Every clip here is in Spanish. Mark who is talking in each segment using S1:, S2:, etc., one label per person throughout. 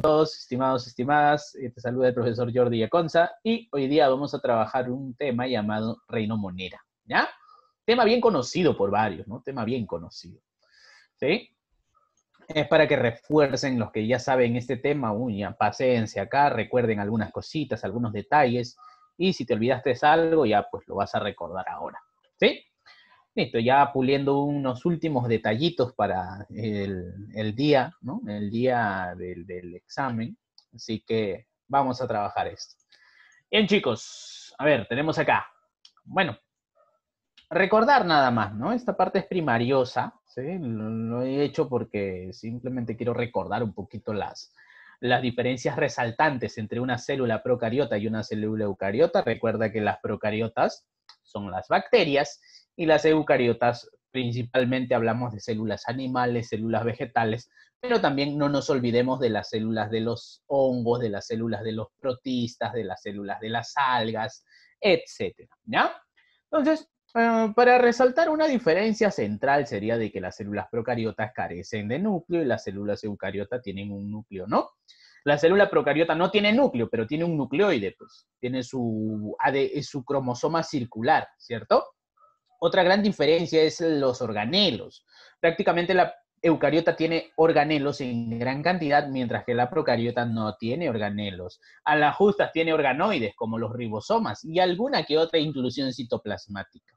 S1: todos, estimados, estimadas. Eh, te saluda el profesor Jordi Aconza y hoy día vamos a trabajar un tema llamado Reino Moneda. ¿ya? Tema bien conocido por varios, ¿no? Tema bien conocido, ¿sí? Es para que refuercen los que ya saben este tema, uña, paciencia acá, recuerden algunas cositas, algunos detalles y si te olvidaste algo, ya pues lo vas a recordar ahora, ¿sí? listo, ya puliendo unos últimos detallitos para el, día, ¿no? El día del, examen. Así que vamos a trabajar esto. Bien, chicos, a ver, tenemos acá. Bueno, recordar nada más, ¿no? Esta parte es primariosa, ¿sí? Lo, he hecho porque simplemente quiero recordar un poquito las, las diferencias resaltantes entre una célula procariota y una célula eucariota. Recuerda que las procariotas son las bacterias y las eucariotas principalmente hablamos de células animales, células vegetales, pero también no nos olvidemos de las células de los hongos, de las células de los protistas, de las células de las algas, etc. Entonces, ah, para resaltar una diferencia central sería de que las células procariotas carecen de núcleo y las células eucariotas tienen un núcleo, ¿no? La célula procariota no tiene núcleo, pero tiene un nucleoide, pues tiene su, su cromosoma circular, ¿cierto? Otra gran diferencia es los organelos. Prácticamente la eucariota tiene organelos en gran cantidad, mientras que la procariota no tiene organelos. A las justas tiene organoides, como los ribosomas, y alguna que otra inclusión citoplasmática.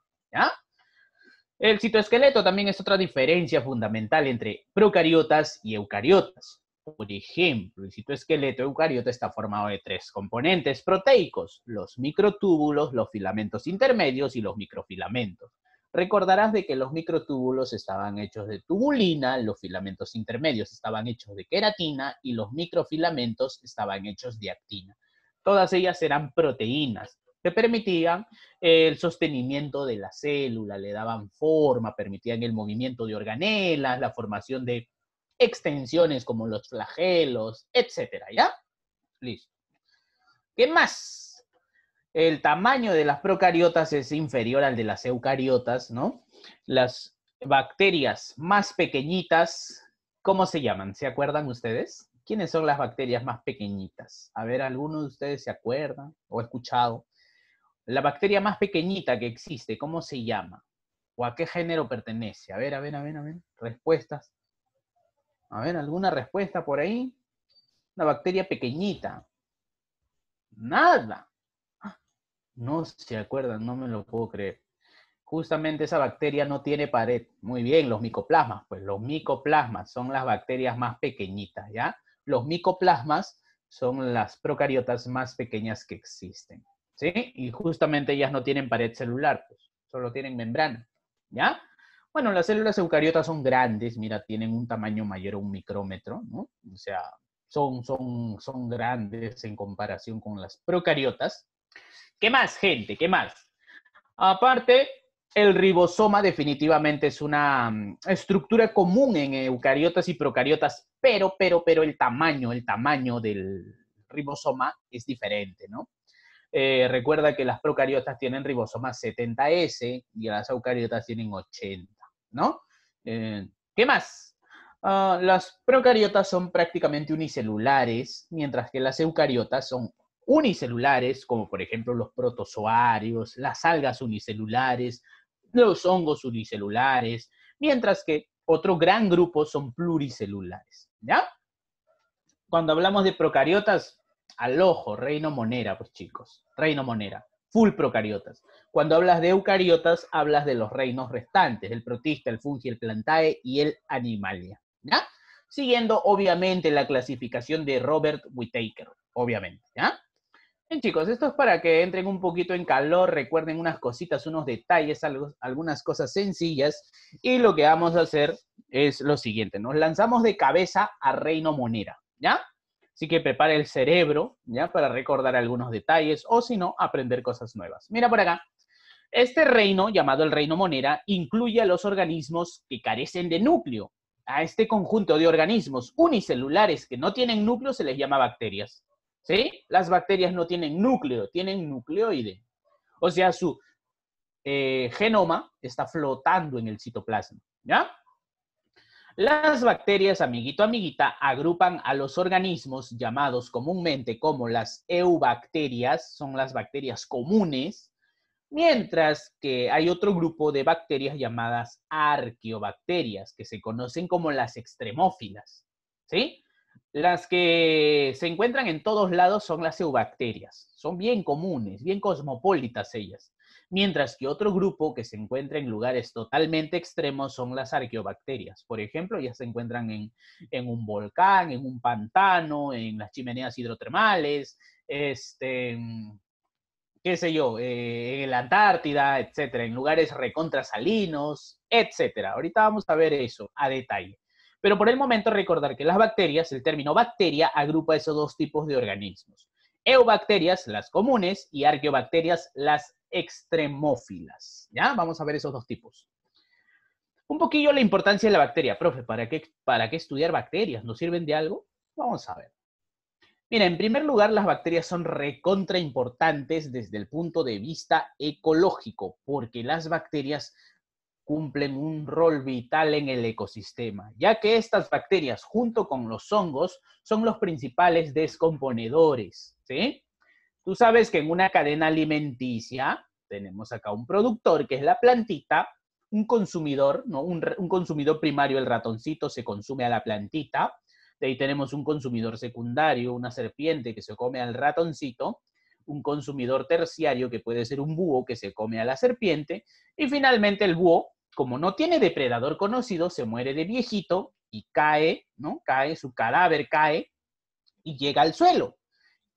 S1: El citoesqueleto también es otra diferencia fundamental entre procariotas y eucariotas. Por ejemplo, el citoesqueleto eucariota está formado de tres componentes proteicos, los microtúbulos, los filamentos intermedios y los microfilamentos. Recordarás de que los microtúbulos estaban hechos de tubulina, los filamentos intermedios estaban hechos de queratina y los microfilamentos estaban hechos de actina. Todas ellas eran proteínas que permitían el sostenimiento de la célula, le daban forma, permitían el movimiento de organelas, la formación de extensiones como los flagelos, etcétera, ¿ya? Listo. ¿Qué más? El tamaño de las procariotas es inferior al de las eucariotas, ¿no? Las bacterias más pequeñitas, ¿cómo se llaman? ¿Se acuerdan ustedes? ¿Quiénes son las bacterias más pequeñitas? A ver, ¿alguno de ustedes se acuerda o ha escuchado? La bacteria más pequeñita que existe, ¿cómo se llama? ¿O a qué género pertenece? A ver, a ver, a ver, a ver. Respuestas. A ver, ¿alguna respuesta por ahí? Una bacteria pequeñita. Nada. Ah, no se acuerdan, no me lo puedo creer. Justamente esa bacteria no tiene pared. Muy bien, los micoplasmas. Pues los micoplasmas son las bacterias más pequeñitas, ¿ya? Los micoplasmas son las procariotas más pequeñas que existen, ¿sí? Y justamente ellas no tienen pared celular, pues, solo tienen membrana, ¿ya? Bueno, las células eucariotas son grandes, mira, tienen un tamaño mayor a un micrómetro, ¿no? O sea, son, son, son grandes en comparación con las procariotas. ¿Qué más, gente? ¿Qué más? Aparte, el ribosoma definitivamente es una mm, estructura común en eucariotas y procariotas, pero, pero, pero el tamaño, el tamaño del ribosoma es diferente, ¿no? Eh, recuerda que las procariotas tienen ribosomas 70S y las eucariotas tienen 80. ¿no? Eh, ¿Qué más? Ah, las procariotas son prácticamente unicelulares, mientras que las eucariotas son unicelulares, como por ejemplo los protozoarios, las algas unicelulares, los hongos unicelulares, mientras que otro gran grupo son pluricelulares. ¿Ya? Cuando hablamos de procariotas, al ojo, reino monera, pues chicos, reino monera full procariotas. Cuando hablas de eucariotas, hablas de los reinos restantes, el protista, el fungi, el plantae y el animalia, ¿ya? Siguiendo, obviamente, la clasificación de Robert Whittaker, obviamente, ¿ya? Bien, chicos, esto es para que entren un poquito en calor, recuerden unas cositas, unos detalles, algunas cosas sencillas. Y lo que vamos a hacer es lo siguiente, nos lanzamos de cabeza a Reino Monera, ¿ya? Así que prepare el cerebro, ¿ya? Para recordar algunos detalles o si no, aprender cosas nuevas. Mira por acá. Este reino, llamado el reino monera, incluye a los organismos que carecen de núcleo. A este conjunto de organismos unicelulares que no tienen núcleo se les llama bacterias. ¿Sí? Las bacterias no tienen núcleo, tienen nucleoide. O sea, su eh, genoma está flotando en el citoplasma. ¿Ya? Las bacterias, amiguito, amiguita, agrupan a los organismos llamados comúnmente como las eubacterias, son las bacterias comunes, mientras que hay otro grupo de bacterias llamadas arqueobacterias, que se conocen como las extremófilas, ¿sí? Las que se encuentran en todos lados son las eubacterias, son bien comunes, bien cosmopolitas ellas mientras que otro grupo que se encuentra en lugares totalmente extremos son las arqueobacterias. Por ejemplo, ya se encuentran en, un volcán, en un pantano, en las chimeneas hidrotermales, este, qué sé yo, eh, en la Antártida, etcétera, en lugares recontrasalinos, etcétera. Ahorita vamos a ver eso a detalle. Pero por el momento recordar que las bacterias, el término bacteria agrupa esos dos tipos de organismos. Eubacterias, las comunes, y arqueobacterias, las extremófilas. ¿Ya? Vamos a ver esos dos tipos. Un poquillo la importancia de la bacteria. Profe, ¿para qué, ¿para qué estudiar bacterias? ¿Nos sirven de algo? Vamos a ver. Mira, en primer lugar, las bacterias son recontraimportantes desde el punto de vista ecológico, porque las bacterias cumplen un rol vital en el ecosistema, ya que estas bacterias, junto con los hongos, son los principales descomponedores, ¿sí? Tú sabes que en una cadena alimenticia tenemos acá un productor, que es la plantita, un consumidor, ¿no? Un, consumidor primario, el ratoncito se consume a la plantita, de ahí tenemos un consumidor secundario, una serpiente que se come al ratoncito, un consumidor terciario que puede ser un búho que se come a la serpiente, y finalmente el búho, como no tiene depredador conocido, se muere de viejito y cae, ¿no? Cae, su cadáver cae y llega al suelo.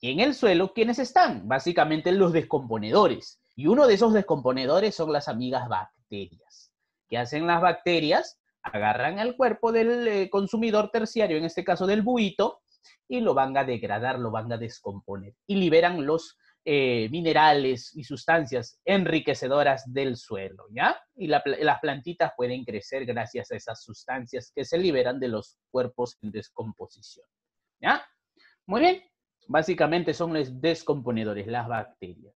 S1: Y en el suelo, ¿quiénes están? Básicamente los descomponedores. Y uno de esos descomponedores son las amigas bacterias. ¿Qué hacen las bacterias? Agarran al cuerpo del eh, consumidor terciario, en este caso del buito, y lo van a degradar, lo van a descomponer. Y liberan los eh, minerales y sustancias enriquecedoras del suelo, ¿ya? Y las plantitas pueden crecer gracias a esas sustancias que se liberan de los cuerpos en descomposición, ¿ya? Muy bien, Básicamente son los descomponedores, las bacterias.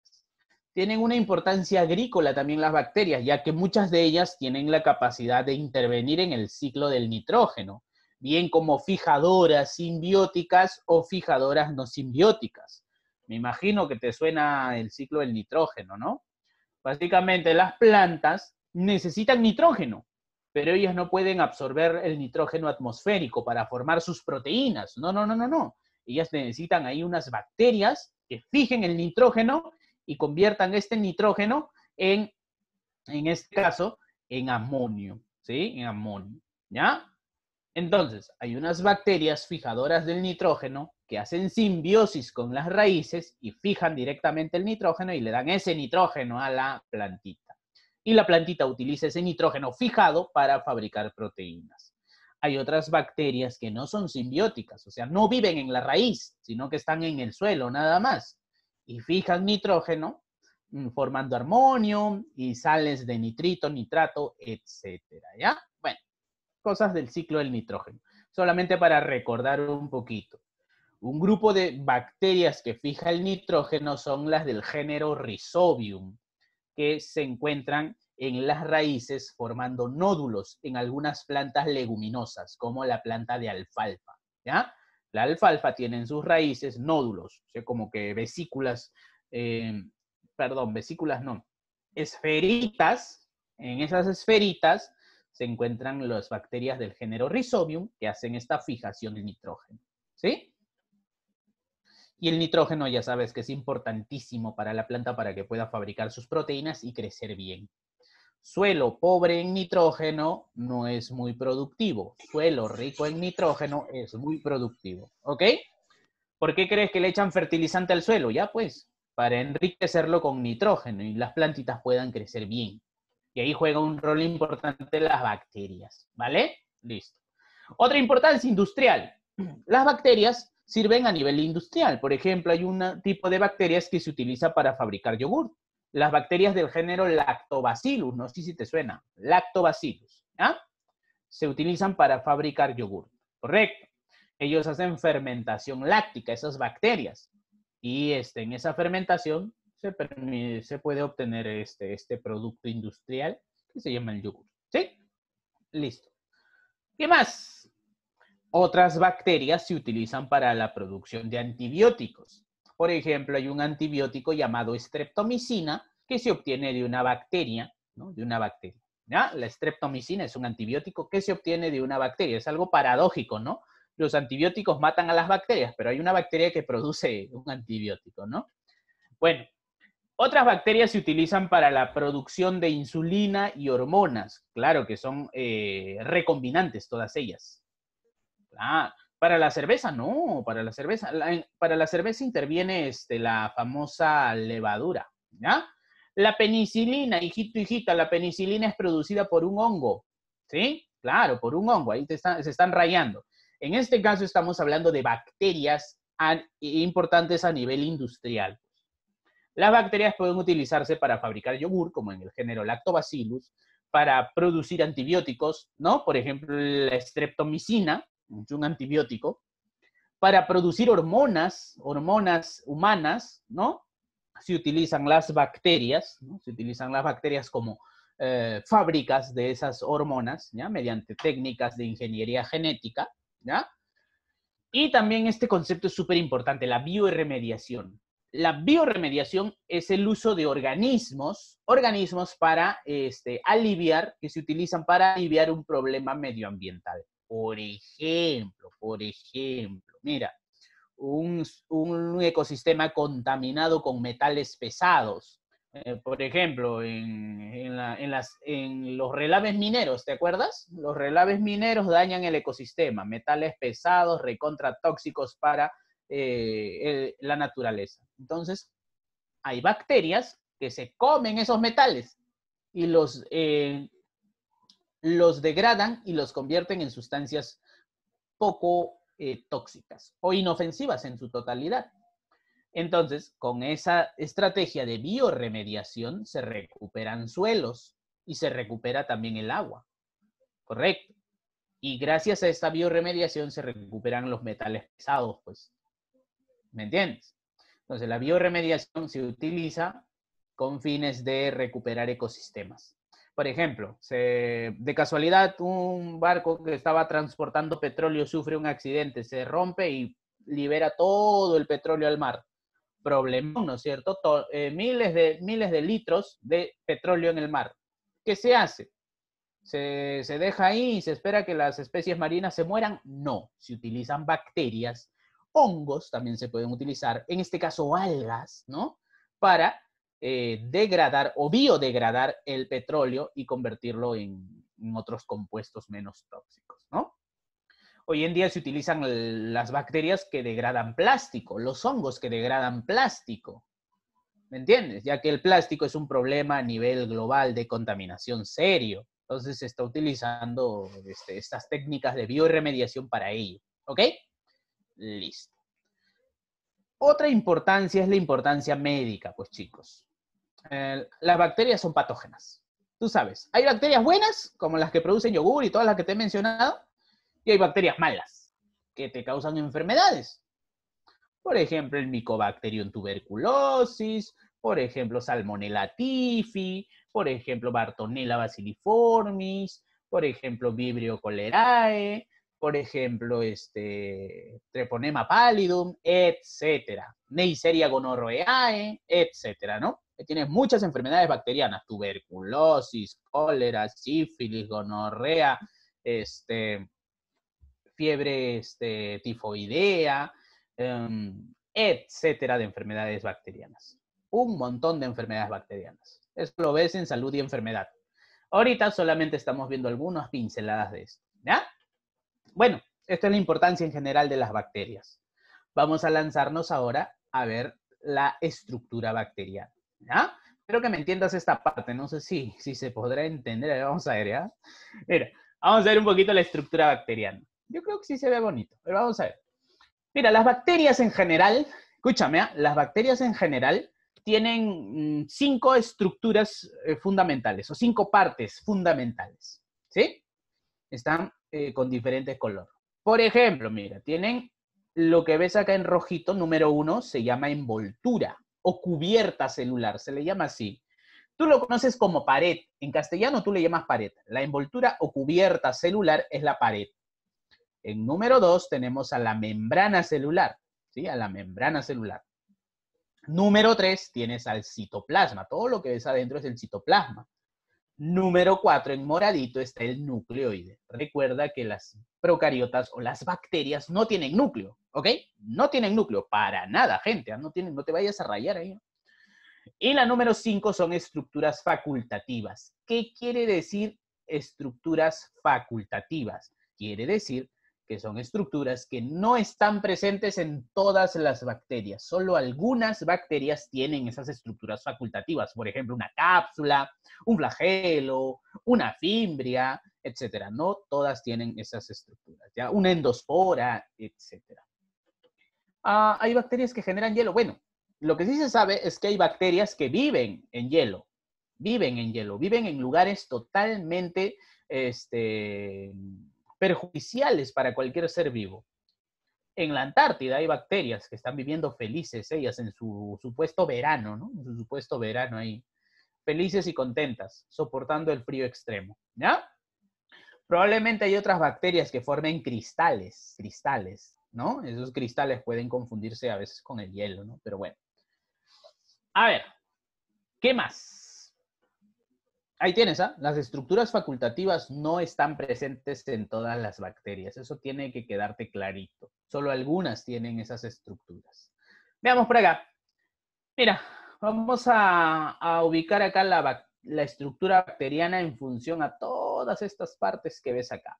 S1: Tienen una importancia agrícola también las bacterias, ya que muchas de ellas tienen la capacidad de intervenir en el ciclo del nitrógeno, bien como fijadoras simbióticas o fijadoras no simbióticas. Me imagino que te suena el ciclo del nitrógeno, ¿no? Básicamente las plantas necesitan nitrógeno, pero ellas no pueden absorber el nitrógeno atmosférico para formar sus proteínas. No, no, no, no, no ellas necesitan ahí unas bacterias que fijen el nitrógeno y conviertan este nitrógeno en, en este caso, en amonio, ¿sí? En amonio, ¿ya? Entonces, hay unas bacterias fijadoras del nitrógeno que hacen simbiosis con las raíces y fijan directamente el nitrógeno y le dan ese nitrógeno a la plantita. Y la plantita utiliza ese nitrógeno fijado para fabricar proteínas hay otras bacterias que no son simbióticas, o sea, no viven en la raíz, sino que están en el suelo nada más y fijan nitrógeno mm, formando armonio y sales de nitrito, nitrato, etcétera, ¿ya? Bueno, cosas del ciclo del nitrógeno. Solamente para recordar un poquito. Un grupo de bacterias que fija el nitrógeno son las del género Rhizobium, que se encuentran en las raíces formando nódulos en algunas plantas leguminosas, como la planta de alfalfa. ¿ya? La alfalfa tiene en sus raíces nódulos, como que vesículas, eh, perdón, vesículas no, esferitas, en esas esferitas se encuentran las bacterias del género Rhizobium que hacen esta fijación del nitrógeno. ¿Sí? Y el nitrógeno ya sabes que es importantísimo para la planta para que pueda fabricar sus proteínas y crecer bien. Suelo pobre en nitrógeno no es muy productivo. Suelo rico en nitrógeno es muy productivo. ¿Ok? ¿Por qué crees que le echan fertilizante al suelo? Ya pues, para enriquecerlo con nitrógeno y las plantitas puedan crecer bien. Y ahí juega un rol importante las bacterias. ¿Vale? Listo. Otra importancia industrial. Las bacterias sirven a nivel industrial. Por ejemplo, hay un tipo de bacterias que se utiliza para fabricar yogur las bacterias del género Lactobacillus, no sé si te suena, Lactobacillus, ¿ah? Se utilizan para fabricar yogur, correcto. Ellos hacen fermentación láctica, esas bacterias, y este, en esa fermentación se, permite, se puede obtener este, este producto industrial que se llama el yogur, ¿sí? Listo. ¿Qué más? Otras bacterias se utilizan para la producción de antibióticos. Por ejemplo, hay un antibiótico llamado streptomicina que se obtiene de una bacteria, ¿no? De una bacteria. ¿ya? La streptomicina es un antibiótico que se obtiene de una bacteria. Es algo paradójico, ¿no? Los antibióticos matan a las bacterias, pero hay una bacteria que produce un antibiótico, ¿no? Bueno, otras bacterias se utilizan para la producción de insulina y hormonas. Claro que son eh, recombinantes todas ellas. Claro. Para la cerveza, no, para la cerveza, para la cerveza interviene este, la famosa levadura, La penicilina, hijito, hijita, la penicilina es producida por un hongo, ¿sí? Claro, por un hongo, ahí se están rayando. En este caso estamos hablando de bacterias importantes a nivel industrial. Las bacterias pueden utilizarse para fabricar yogur, como en el género Lactobacillus, para producir antibióticos, ¿no? Por ejemplo, la streptomicina, un antibiótico, para producir hormonas, hormonas humanas, ¿no? Se utilizan las bacterias, ¿no? se utilizan las bacterias como eh, fábricas de esas hormonas, ¿ya? Mediante técnicas de ingeniería genética, ¿ya? Y también este concepto es súper importante, la bioremediación. La bioremediación es el uso de organismos, organismos para este, aliviar, que se utilizan para aliviar un problema medioambiental. Por ejemplo, por ejemplo, mira, un, un ecosistema contaminado con metales pesados. Eh, por ejemplo, en, en, la, en, las, en los relaves mineros, ¿te acuerdas? Los relaves mineros dañan el ecosistema, metales pesados, recontra tóxicos para eh, la naturaleza. Entonces, hay bacterias que se comen esos metales y los, eh, los degradan y los convierten en sustancias poco eh, tóxicas o inofensivas en su totalidad. Entonces, con esa estrategia de bioremediación se recuperan suelos y se recupera también el agua. Correcto. Y gracias a esta bioremediación se recuperan los metales pesados, pues. ¿Me entiendes? Entonces, la bioremediación se utiliza con fines de recuperar ecosistemas. Por ejemplo, de casualidad un barco que estaba transportando petróleo sufre un accidente, se rompe y libera todo el petróleo al mar. Problema, ¿no es cierto? Eh, miles, de, miles de litros de petróleo en el mar. ¿Qué se hace? ¿Se, ¿Se deja ahí y se espera que las especies marinas se mueran? No, se utilizan bacterias, hongos también se pueden utilizar, en este caso algas, ¿no? Para eh, degradar o biodegradar el petróleo y convertirlo en, otros compuestos menos tóxicos, ¿no? Hoy en día se utilizan las bacterias que degradan plástico, los hongos que degradan plástico. ¿Me entiendes? Ya que el plástico es un problema a nivel global de contaminación serio. Entonces se está utilizando este, estas técnicas de bioremediación para ello. ¿Ok? Listo. Otra importancia es la importancia médica, pues chicos. Eh, las bacterias son patógenas. Tú sabes, hay bacterias buenas, como las que producen yogur y todas las que te he mencionado, y hay bacterias malas, que te causan enfermedades. Por ejemplo, el Mycobacterium tuberculosis, por ejemplo, Salmonella tifi, por ejemplo, Bartonella basiliformis, por ejemplo, Vibrio cholerae, por ejemplo, este, Treponema pallidum, etcétera, Neisseria gonorrhoeae, etcétera, ¿no? que tiene muchas enfermedades bacterianas, tuberculosis, cólera, sífilis, gonorrea, este, fiebre este, tifoidea, em, etcétera, de enfermedades bacterianas. Un montón de enfermedades bacterianas. Eso lo ves en salud y enfermedad. Ahorita solamente estamos viendo algunas pinceladas de esto. Bueno, esta es la importancia en general de las bacterias. Vamos a lanzarnos ahora a ver la estructura bacteriana. ¿Ya? Espero que me entiendas esta parte. No sé si, si se podrá entender. vamos a ver, Mira, vamos a ver un poquito la estructura bacteriana. Yo creo que sí se ve bonito, pero vamos a ver. Mira, las bacterias en general, escúchame, ¿ah? las bacterias en general tienen mm, cinco estructuras eh, fundamentales o cinco partes fundamentales, ¿sí? Están eh, con diferentes colores. Por ejemplo, mira, tienen lo que ves acá en rojito, número uno, se llama envoltura o cubierta celular, se le llama así. Tú lo conoces como pared. En castellano tú le llamas pared. La envoltura o cubierta celular es la pared. En número dos tenemos a la membrana celular, ¿sí? A la membrana celular. Número tres tienes al citoplasma. Todo lo que ves adentro es el citoplasma. Número 4, en moradito está el nucleoide. Recuerda que las procariotas o las bacterias no tienen núcleo, ¿ok? No tienen núcleo, para nada, gente. Ah, no, tienen, no te vayas a rayar ahí. Y la número 5 son estructuras facultativas. ¿Qué quiere decir estructuras facultativas? Quiere decir que son estructuras que no están presentes en todas las bacterias. Solo algunas bacterias tienen esas estructuras facultativas, por ejemplo, una cápsula, un flagelo, una fimbria, etcétera. No todas tienen esas estructuras, ¿ya? una endospora, etcétera. Ah, ¿Hay bacterias que generan hielo? Bueno, lo que sí se sabe es que hay bacterias que viven en hielo, viven en hielo, viven en lugares totalmente este, perjudiciales para cualquier ser vivo. En la Antártida hay bacterias que están viviendo felices ellas en su supuesto verano, ¿no? En su supuesto verano ahí, felices y contentas, soportando el frío extremo, ¿ya? Probablemente hay otras bacterias que formen cristales, cristales, ¿no? Esos cristales pueden confundirse a veces con el hielo, ¿no? Pero bueno. A ver, ¿qué más? ahí tienes, ¿ah? Las estructuras facultativas no están presentes en todas las bacterias. Eso tiene que quedarte clarito. Solo algunas tienen esas estructuras. Veamos por acá. Mira, vamos a, a ubicar acá la, la, estructura bacteriana en función a todas estas partes que ves acá.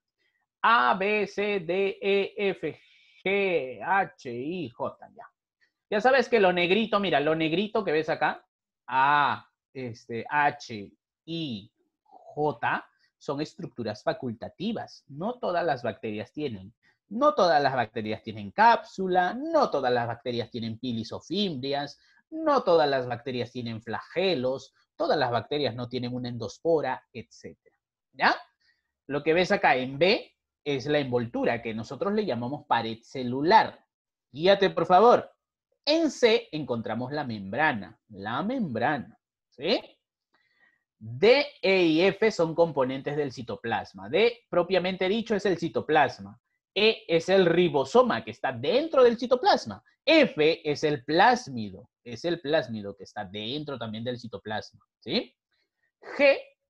S1: A, B, C, D, E, F, G, H, I, J, ya. Ya sabes que lo negrito, mira, lo negrito que ves acá, A, este, H, y J son estructuras facultativas. No todas las bacterias tienen. No todas las bacterias tienen cápsula, no todas las bacterias tienen pilis o fimbrias, no todas las bacterias tienen flagelos, todas las bacterias no tienen una endospora, etc. ¿Ya? Lo que ves acá en B es la envoltura, que nosotros le llamamos pared celular. Guíate, por favor. En C encontramos la membrana, la membrana, ¿sí? D, E y F son componentes del citoplasma. D, propiamente dicho, es el citoplasma. E es el ribosoma que está dentro del citoplasma. F es el plásmido, es el plásmido que está dentro también del citoplasma. G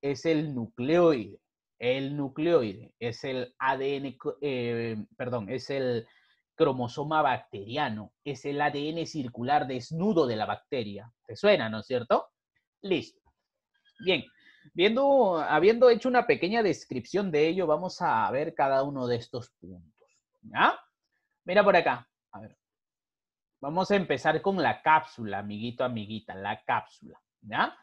S1: es el nucleoide. El nucleoide es el ADN, eh, perdón, es el cromosoma bacteriano, es el ADN circular desnudo de la bacteria. ¿Te suena, no es cierto? Listo. Bien, viendo, habiendo hecho una pequeña descripción de ello, vamos a ver cada uno de estos puntos. ¿ya? Mira por acá. Vamos a empezar con la cápsula, amiguito, amiguita, la cápsula. ¿ya?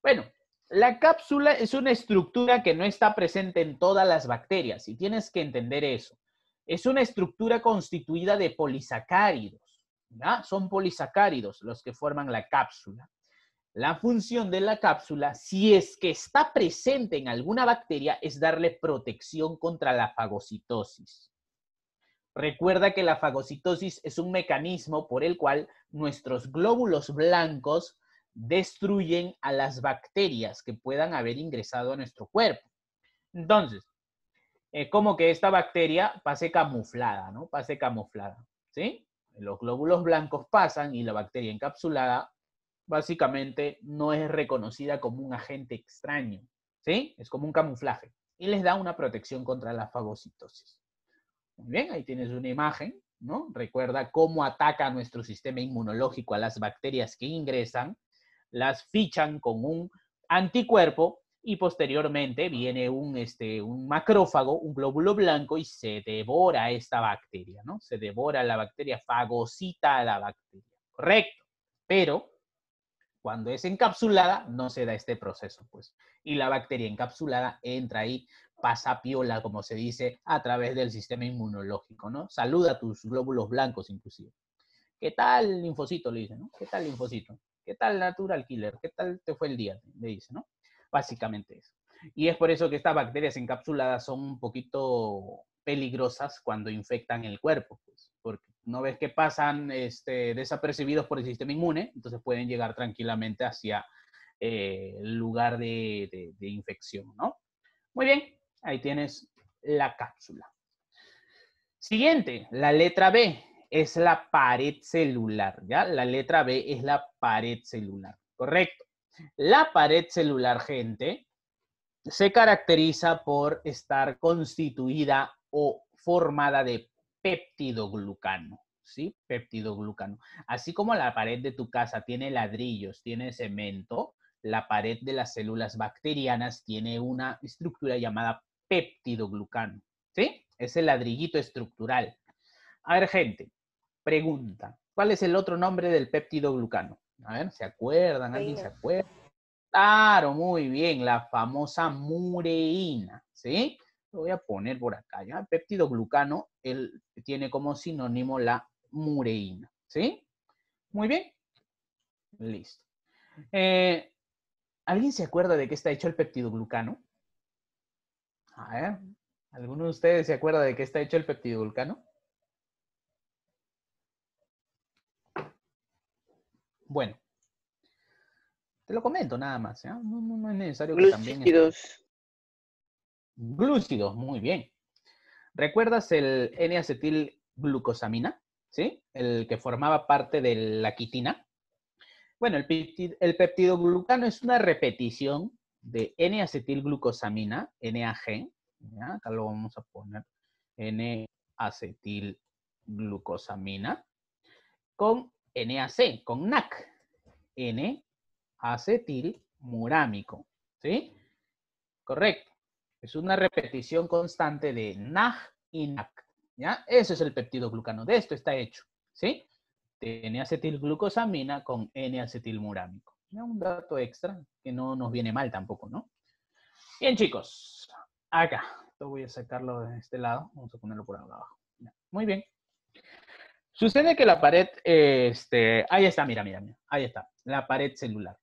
S1: Bueno, la cápsula es una estructura que no está presente en todas las bacterias y tienes que entender eso. Es una estructura constituida de polisacáridos. Son polisacáridos los que forman la cápsula. La función de la cápsula, si es que está presente en alguna bacteria, es darle protección contra la fagocitosis. Recuerda que la fagocitosis es un mecanismo por el cual nuestros glóbulos blancos destruyen a las bacterias que puedan haber ingresado a nuestro cuerpo. Entonces, es eh, como que esta bacteria pase camuflada, ¿no? Pase camuflada, ¿sí? Los glóbulos blancos pasan y la bacteria encapsulada básicamente no es reconocida como un agente extraño, ¿sí? Es como un camuflaje y les da una protección contra la fagocitosis. Muy bien, ahí tienes una imagen, ¿no? Recuerda cómo ataca nuestro sistema inmunológico a las bacterias que ingresan, las fichan con un anticuerpo y posteriormente viene un, este, un macrófago, un glóbulo blanco y se devora esta bacteria, ¿no? Se devora la bacteria, fagocita a la bacteria, correcto. Pero cuando es encapsulada, no se da este proceso, pues. Y la bacteria encapsulada entra ahí, pasa piola, como se dice, a través del sistema inmunológico, ¿no? Saluda a tus glóbulos blancos, inclusive. ¿Qué tal linfocito? Le dicen, ¿no? ¿Qué tal linfocito? ¿Qué tal natural killer? ¿Qué tal te fue el día? Le dice, ¿no? Básicamente eso. Y es por eso que estas bacterias encapsuladas son un poquito peligrosas cuando infectan el cuerpo. Pues porque no ves que pasan este, desapercibidos por el sistema inmune, entonces pueden llegar tranquilamente hacia eh, el lugar de, de infección, ¿no? Muy bien, ahí tienes la cápsula. Siguiente, la letra B es la pared celular, ¿ya? La letra B es la pared celular, correcto. La pared celular, gente, se caracteriza por estar constituida o formada de peptidoglucano. ¿Sí? Peptidoglucano. Así como la pared de tu casa tiene ladrillos, tiene cemento, la pared de las células bacterianas tiene una estructura llamada peptidoglucano. ¿Sí? Es el ladrillito estructural. A ver, gente, pregunta. ¿Cuál es el otro nombre del peptidoglucano? A ver, ¿se acuerdan? ¿Alguien se acuerda? Claro, muy bien, la famosa mureína, ¿sí? Lo voy a poner por acá. ¿ya? El péptido él tiene como sinónimo la mureína. ¿Sí? Muy bien. Listo. Eh, ¿Alguien se acuerda de qué está hecho el peptidoglucano? A ver, ¿alguno de ustedes se acuerda de qué está hecho el peptidoglucano? Bueno, te lo comento nada más, no, es necesario que también glúcidos, muy bien. ¿Recuerdas el N-acetilglucosamina? ¿Sí? El que formaba parte de la quitina. Bueno, el, peptidoglucano es una repetición de N-acetilglucosamina, NAG. Acá lo vamos a poner. N-acetilglucosamina con NAC, con NAC. N-acetilmurámico. ¿Sí? Correcto. Es una repetición constante de NAG y NAC. ¿ya? Eso es el peptidoglucano. glucano. De esto está hecho. ¿sí? N-acetilglucosamina con N-acetilmurámico. Un dato extra que no nos viene mal tampoco, ¿no? Bien, chicos. Acá. Esto voy a sacarlo de este lado. Vamos a ponerlo por abajo. Muy bien. Sucede que la pared, este, ahí está, mira, mira, mira, ahí está, la pared celular.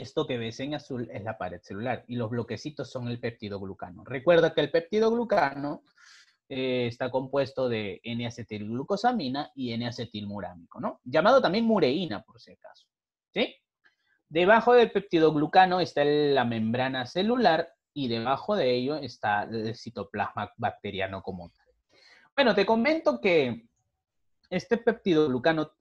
S1: Esto que ves en azul es la pared celular y los bloquecitos son el péptido Recuerda que el péptido eh, está compuesto de N-acetilglucosamina y N-acetilmurámico, ¿no? Llamado también mureína, por si acaso. ¿Sí? Debajo del peptidoglucano está la membrana celular y debajo de ello está el citoplasma bacteriano como tal. Bueno, te comento que este péptido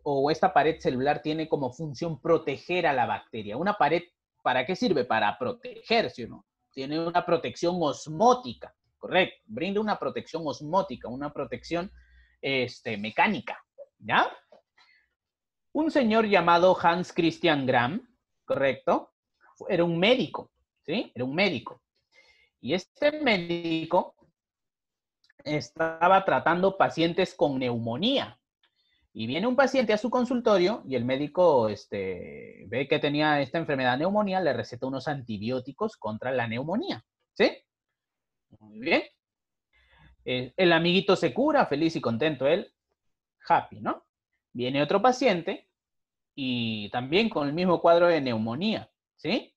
S1: o esta pared celular tiene como función proteger a la bacteria. Una pared, ¿para qué sirve? Para protegerse, ¿no? Tiene una protección osmótica, correcto. Brinda una protección osmótica, una protección este, mecánica, ¿ya? Un señor llamado Hans Christian Gram, correcto, era un médico, ¿sí? Era un médico. Y este médico estaba tratando pacientes con neumonía, y viene un paciente a su consultorio y el médico este, ve que tenía esta enfermedad neumonía, le receta unos antibióticos contra la neumonía. ¿Sí? Muy bien. Eh, el amiguito se cura, feliz y contento él, happy, ¿no? Viene otro paciente y también con el mismo cuadro de neumonía, ¿sí?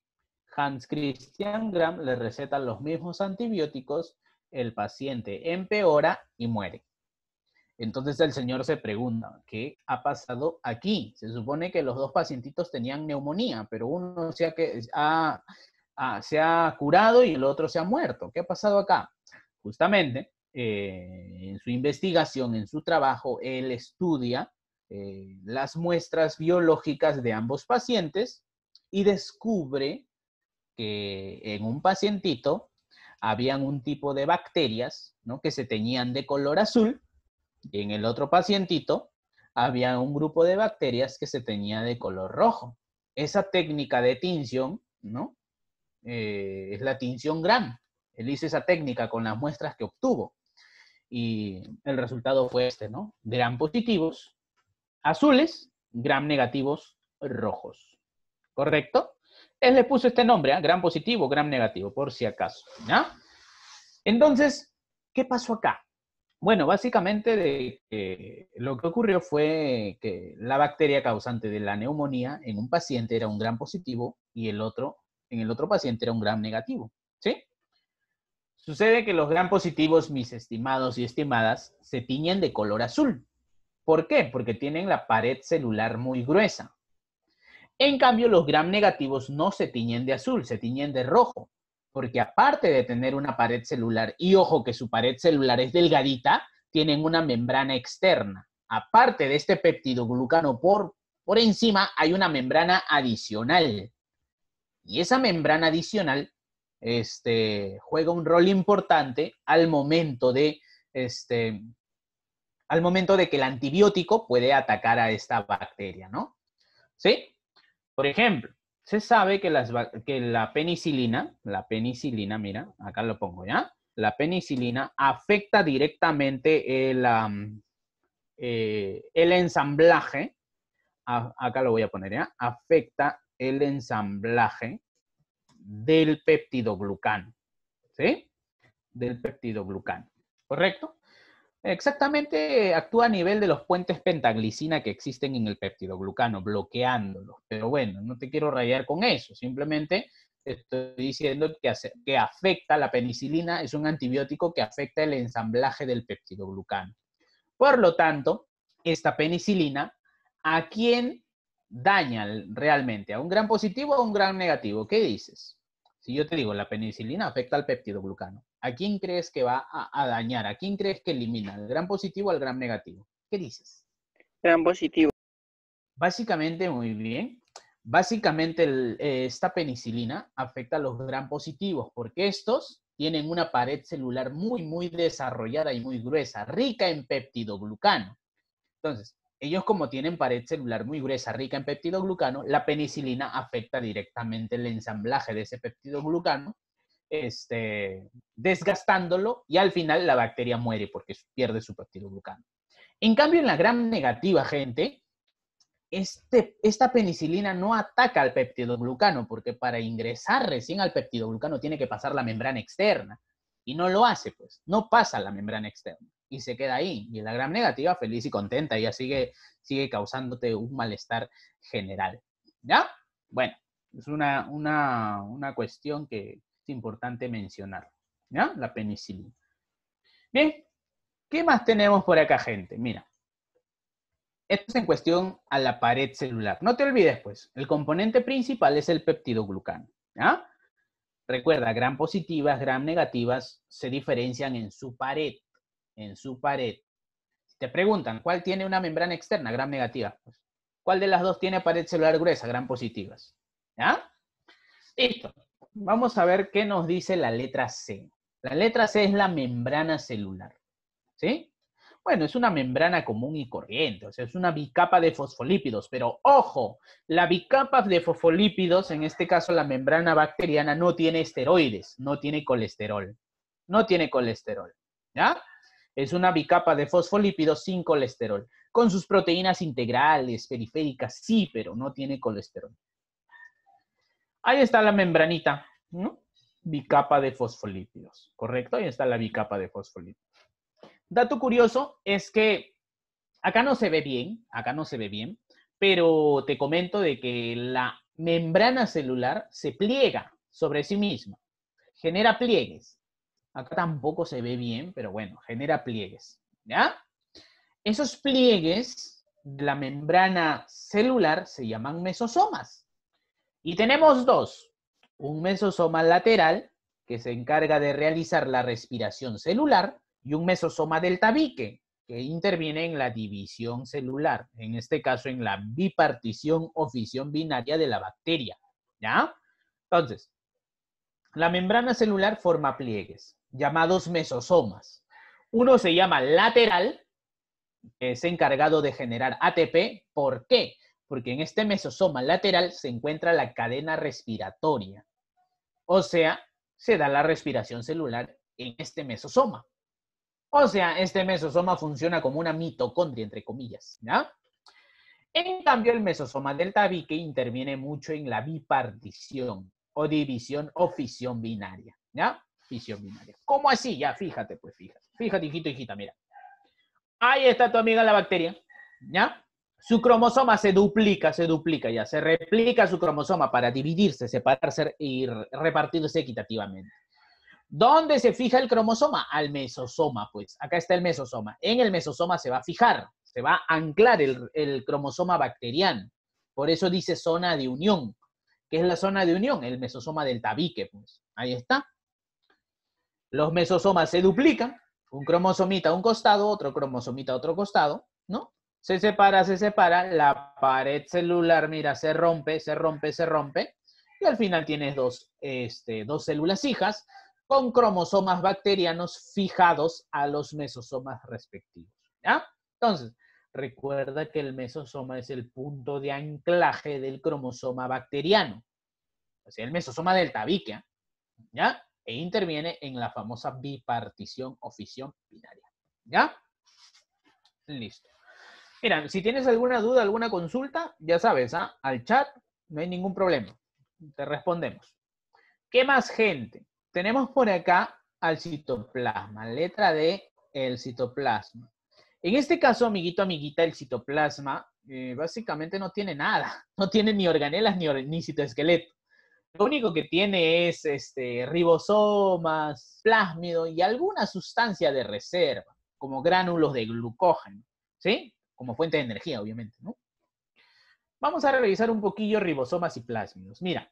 S1: Hans Christian Gram le receta los mismos antibióticos, el paciente empeora y muere. Entonces el señor se pregunta, ¿qué ha pasado aquí? Se supone que los dos pacientitos tenían neumonía, pero uno se ha, ah, curado y el otro se ha muerto. ¿Qué ha pasado acá? Justamente, eh, en su investigación, en su trabajo, él estudia eh, las muestras biológicas de ambos pacientes y descubre que en un pacientito habían un tipo de bacterias que se teñían de color azul y En el otro pacientito había un grupo de bacterias que se tenía de color rojo. Esa técnica de tinción, ¿no? Eh, es la tinción gram. Él hizo esa técnica con las muestras que obtuvo. Y el resultado fue este, ¿no? Gram positivos, azules, gram negativos, rojos. ¿Correcto? Él le puso este nombre, ¿ah? Gram positivo, gram negativo, por si acaso. ¿ya? Entonces, ¿qué pasó acá? Bueno, básicamente lo que ocurrió fue que la bacteria causante de la neumonía en un paciente era un gram positivo y el otro, en el otro paciente era un gram negativo. ¿Sí? Sucede que los gram positivos, mis estimados y estimadas, se tiñen de color azul. ¿Por qué? Porque tienen la pared celular muy gruesa. En cambio, los gram negativos no se tiñen de azul, se tiñen de rojo. Porque aparte de tener una pared celular, y ojo que su pared celular es delgadita, tienen una membrana externa. Aparte de este peptidoglucano por, por encima, hay una membrana adicional. Y esa membrana adicional este, juega un rol importante al momento de este, al momento de que el antibiótico puede atacar a esta bacteria, ¿no? ¿Sí? Por ejemplo, se sabe que, las, que la penicilina, la penicilina, mira, acá lo pongo ya, la penicilina afecta directamente el, eh, el ensamblaje, acá lo voy a poner ya, afecta el ensamblaje del peptidoglucano, ¿sí? Del peptidoglucano, ¿correcto? Exactamente, actúa a nivel de los puentes pentaglicina que existen en el glucano, bloqueándolos. Pero bueno, no te quiero rayar con eso, simplemente estoy diciendo que, que afecta, la penicilina es un antibiótico que afecta el ensamblaje del glucano. Por lo tanto, esta penicilina, ¿a quién daña realmente? ¿A un gran positivo o a un gran negativo? ¿Qué dices? Si yo te digo, la penicilina afecta al glucano. ¿a quién crees que va a, dañar? ¿A quién crees que elimina? ¿Al gran positivo o al gran negativo? ¿Qué dices? Gran positivo. Básicamente, muy bien. Básicamente, eh, esta penicilina afecta a los gran positivos porque estos tienen una pared celular muy, muy desarrollada y muy gruesa, rica en peptidoglucano. Entonces, ellos como tienen pared celular muy gruesa, rica en peptidoglucano, la penicilina afecta directamente el ensamblaje de ese peptidoglucano este, desgastándolo y al final la bacteria muere porque pierde su peptidoglucano. En cambio, en la gram negativa, gente, este, esta penicilina no ataca al peptidoglucano porque para ingresar recién al peptidoglucano tiene que pasar la membrana externa y no lo hace, pues, no pasa la membrana externa y se queda ahí. Y en la gram negativa, feliz y contenta, ya sigue, sigue causándote un malestar general. ¿Ya? Bueno, es una cuestión que, es importante mencionar, ¿ya? La penicilina. Bien, ¿qué más tenemos por acá, gente? Mira, esto es en cuestión a la pared celular. No te olvides, pues, el componente principal es el peptidoglucano, ¿ya? Recuerda, gram positivas, gram negativas se diferencian en su pared, en su pared. Si te preguntan, ¿cuál tiene una membrana externa? Gram negativa. Pues, ¿Cuál de las dos tiene pared celular gruesa? Gram positivas. ¿Ya? Listo vamos a ver qué nos dice la letra C. La letra C es la membrana celular. ¿Sí? Bueno, es una membrana común y corriente, o sea, es una bicapa de fosfolípidos, pero ojo, la bicapa de fosfolípidos, en este caso la membrana bacteriana, no tiene esteroides, no tiene colesterol, no tiene colesterol, ¿ya? Es una bicapa de fosfolípidos sin colesterol, con sus proteínas integrales, periféricas, sí, pero no tiene colesterol. Ahí está la membranita, ¿no? Bicapa de fosfolípidos, ¿correcto? Ahí está la bicapa de fosfolípidos. Dato curioso es que acá no se ve bien, acá no se ve bien, pero te comento de que la membrana celular se pliega sobre sí misma, genera pliegues. Acá tampoco se ve bien, pero bueno, genera pliegues, ¿ya? Esos pliegues de la membrana celular se llaman mesosomas. Y tenemos dos. Un mesosoma lateral, que se encarga de realizar la respiración celular, y un mesosoma del tabique, que interviene en la división celular, en este caso en la bipartición o fisión binaria de la bacteria. ¿Ya? Entonces, la membrana celular forma pliegues, llamados mesosomas. Uno se llama lateral, es encargado de generar ATP. ¿Por qué? porque en este mesosoma lateral se encuentra la cadena respiratoria. O sea, se da la respiración celular en este mesosoma. O sea, este mesosoma funciona como una mitocondria, entre comillas. ¿ya? En cambio, el mesosoma del tabique interviene mucho en la bipartición o división o fisión binaria. ¿Ya? Fisión binaria. ¿Cómo así? Ya, fíjate, pues, fíjate. Fíjate, hijito, hijita, mira. Ahí está tu amiga la bacteria. ¿Ya? su cromosoma se duplica, se duplica ya, se replica su cromosoma para dividirse, separarse y repartirse equitativamente. ¿Dónde se fija el cromosoma? Al mesosoma, pues. Acá está el mesosoma. En el mesosoma se va a fijar, se va a anclar el, cromosoma bacteriano. Por eso dice zona de unión. ¿Qué es la zona de unión? El mesosoma del tabique, pues. Ahí está. Los mesosomas se duplican, un cromosomita a un costado, otro cromosomita a otro costado, ¿no? se separa, se separa, la pared celular, mira, se rompe, se rompe, se rompe, y al final tienes dos, este, dos células hijas con cromosomas bacterianos fijados a los mesosomas respectivos. ¿ya? Entonces, recuerda que el mesosoma es el punto de anclaje del cromosoma bacteriano, o sea, el mesosoma del tabique, ¿ya? E interviene en la famosa bipartición o fisión binaria, ¿ya? Listo. Mira, si tienes alguna duda, alguna consulta, ya sabes, ¿ah? al chat no hay ningún problema. Te respondemos. ¿Qué más gente? Tenemos por acá al citoplasma, letra D, el citoplasma. En este caso, amiguito, amiguita, el citoplasma eh, básicamente no tiene nada, no tiene ni organelas ni, citoesqueleto. Lo único que tiene es este, ribosomas, plásmido y alguna sustancia de reserva, como gránulos de glucógeno. ¿Sí? como fuente de energía, obviamente, Vamos a revisar un poquillo ribosomas y plásmidos. Mira,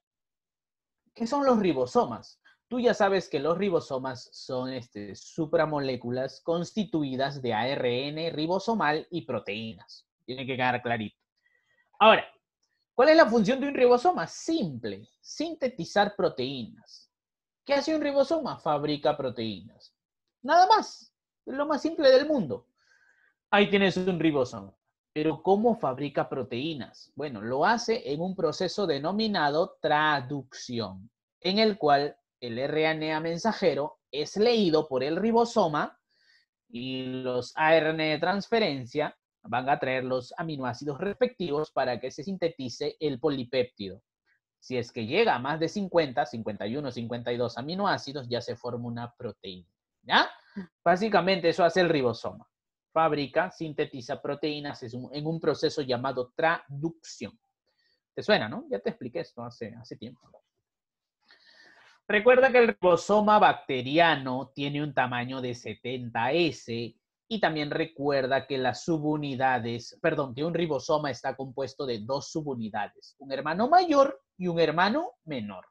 S1: ¿qué son los ribosomas? Tú ya sabes que los ribosomas son este, supramoléculas constituidas de ARN ribosomal y proteínas. Tiene que quedar clarito. Ahora, ¿cuál es la función de un ribosoma? Simple, sintetizar proteínas. ¿Qué hace un ribosoma? Fabrica proteínas. Nada más. lo más simple del mundo. Ahí tienes un ribosoma. Pero ¿cómo fabrica proteínas? Bueno, lo hace en un proceso denominado traducción, en el cual el RNA mensajero es leído por el ribosoma y los ARN de transferencia van a traer los aminoácidos respectivos para que se sintetice el polipéptido. Si es que llega a más de 50, 51, 52 aminoácidos, ya se forma una proteína. ¿Ya? Básicamente eso hace el ribosoma fabrica, sintetiza proteínas en un proceso llamado traducción. ¿Te suena, no? Ya te expliqué esto hace, hace tiempo. Recuerda que el ribosoma bacteriano tiene un tamaño de 70S y también recuerda que las subunidades, perdón, que un ribosoma está compuesto de dos subunidades, un hermano mayor y un hermano menor.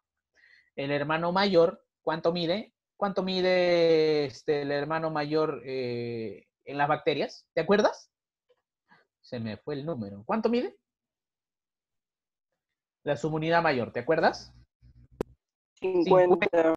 S1: El hermano mayor, ¿cuánto mide? ¿Cuánto mide este, el hermano mayor? Eh, en las bacterias. ¿Te acuerdas? Se me fue el número. ¿Cuánto mide? La subunidad mayor, ¿te acuerdas? 50.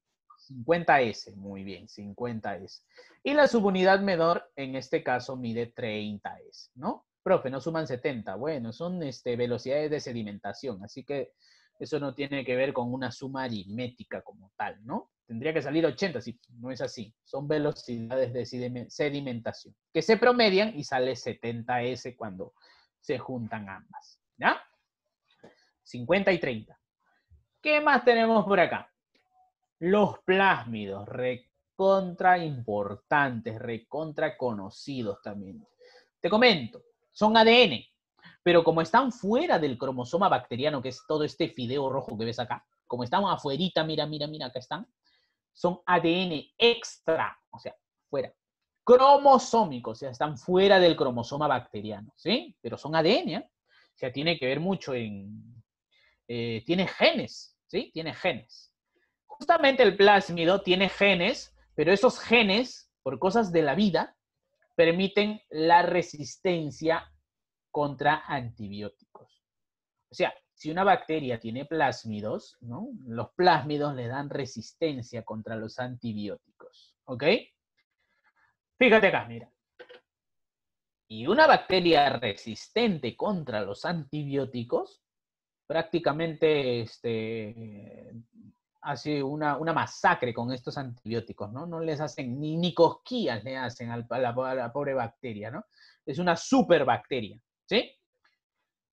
S1: 50S, muy bien, 50S. Y la subunidad menor, en este caso, mide 30S, ¿no? Profe, no suman 70. Bueno, son este, velocidades de sedimentación, así que eso no tiene que ver con una suma aritmética como tal, ¿no? tendría que salir 80, si no es así. Son velocidades de sedimentación, que se promedian y sale 70S cuando se juntan ambas. ¿Ya? 50 y 30. ¿Qué más tenemos por acá? Los plásmidos, recontra importantes, recontra conocidos también. Te comento, son ADN, pero como están fuera del cromosoma bacteriano, que es todo este fideo rojo que ves acá, como están afuerita, mira, mira, mira, acá están, son ADN extra, o sea, fuera. Cromosómicos, o sea, están fuera del cromosoma bacteriano, ¿sí? Pero son ADN, ¿eh? o sea, tiene que ver mucho en... Eh, tiene genes, ¿sí? Tiene genes. Justamente el plásmido tiene genes, pero esos genes, por cosas de la vida, permiten la resistencia contra antibióticos. O sea, si una bacteria tiene plásmidos, los plásmidos le dan resistencia contra los antibióticos. ¿Ok? Fíjate acá, mira. Y una bacteria resistente contra los antibióticos prácticamente este, hace una, masacre con estos antibióticos, ¿no? No les hacen ni, ni cosquillas le hacen a la, a la, pobre bacteria, ¿no? Es una superbacteria, ¿sí?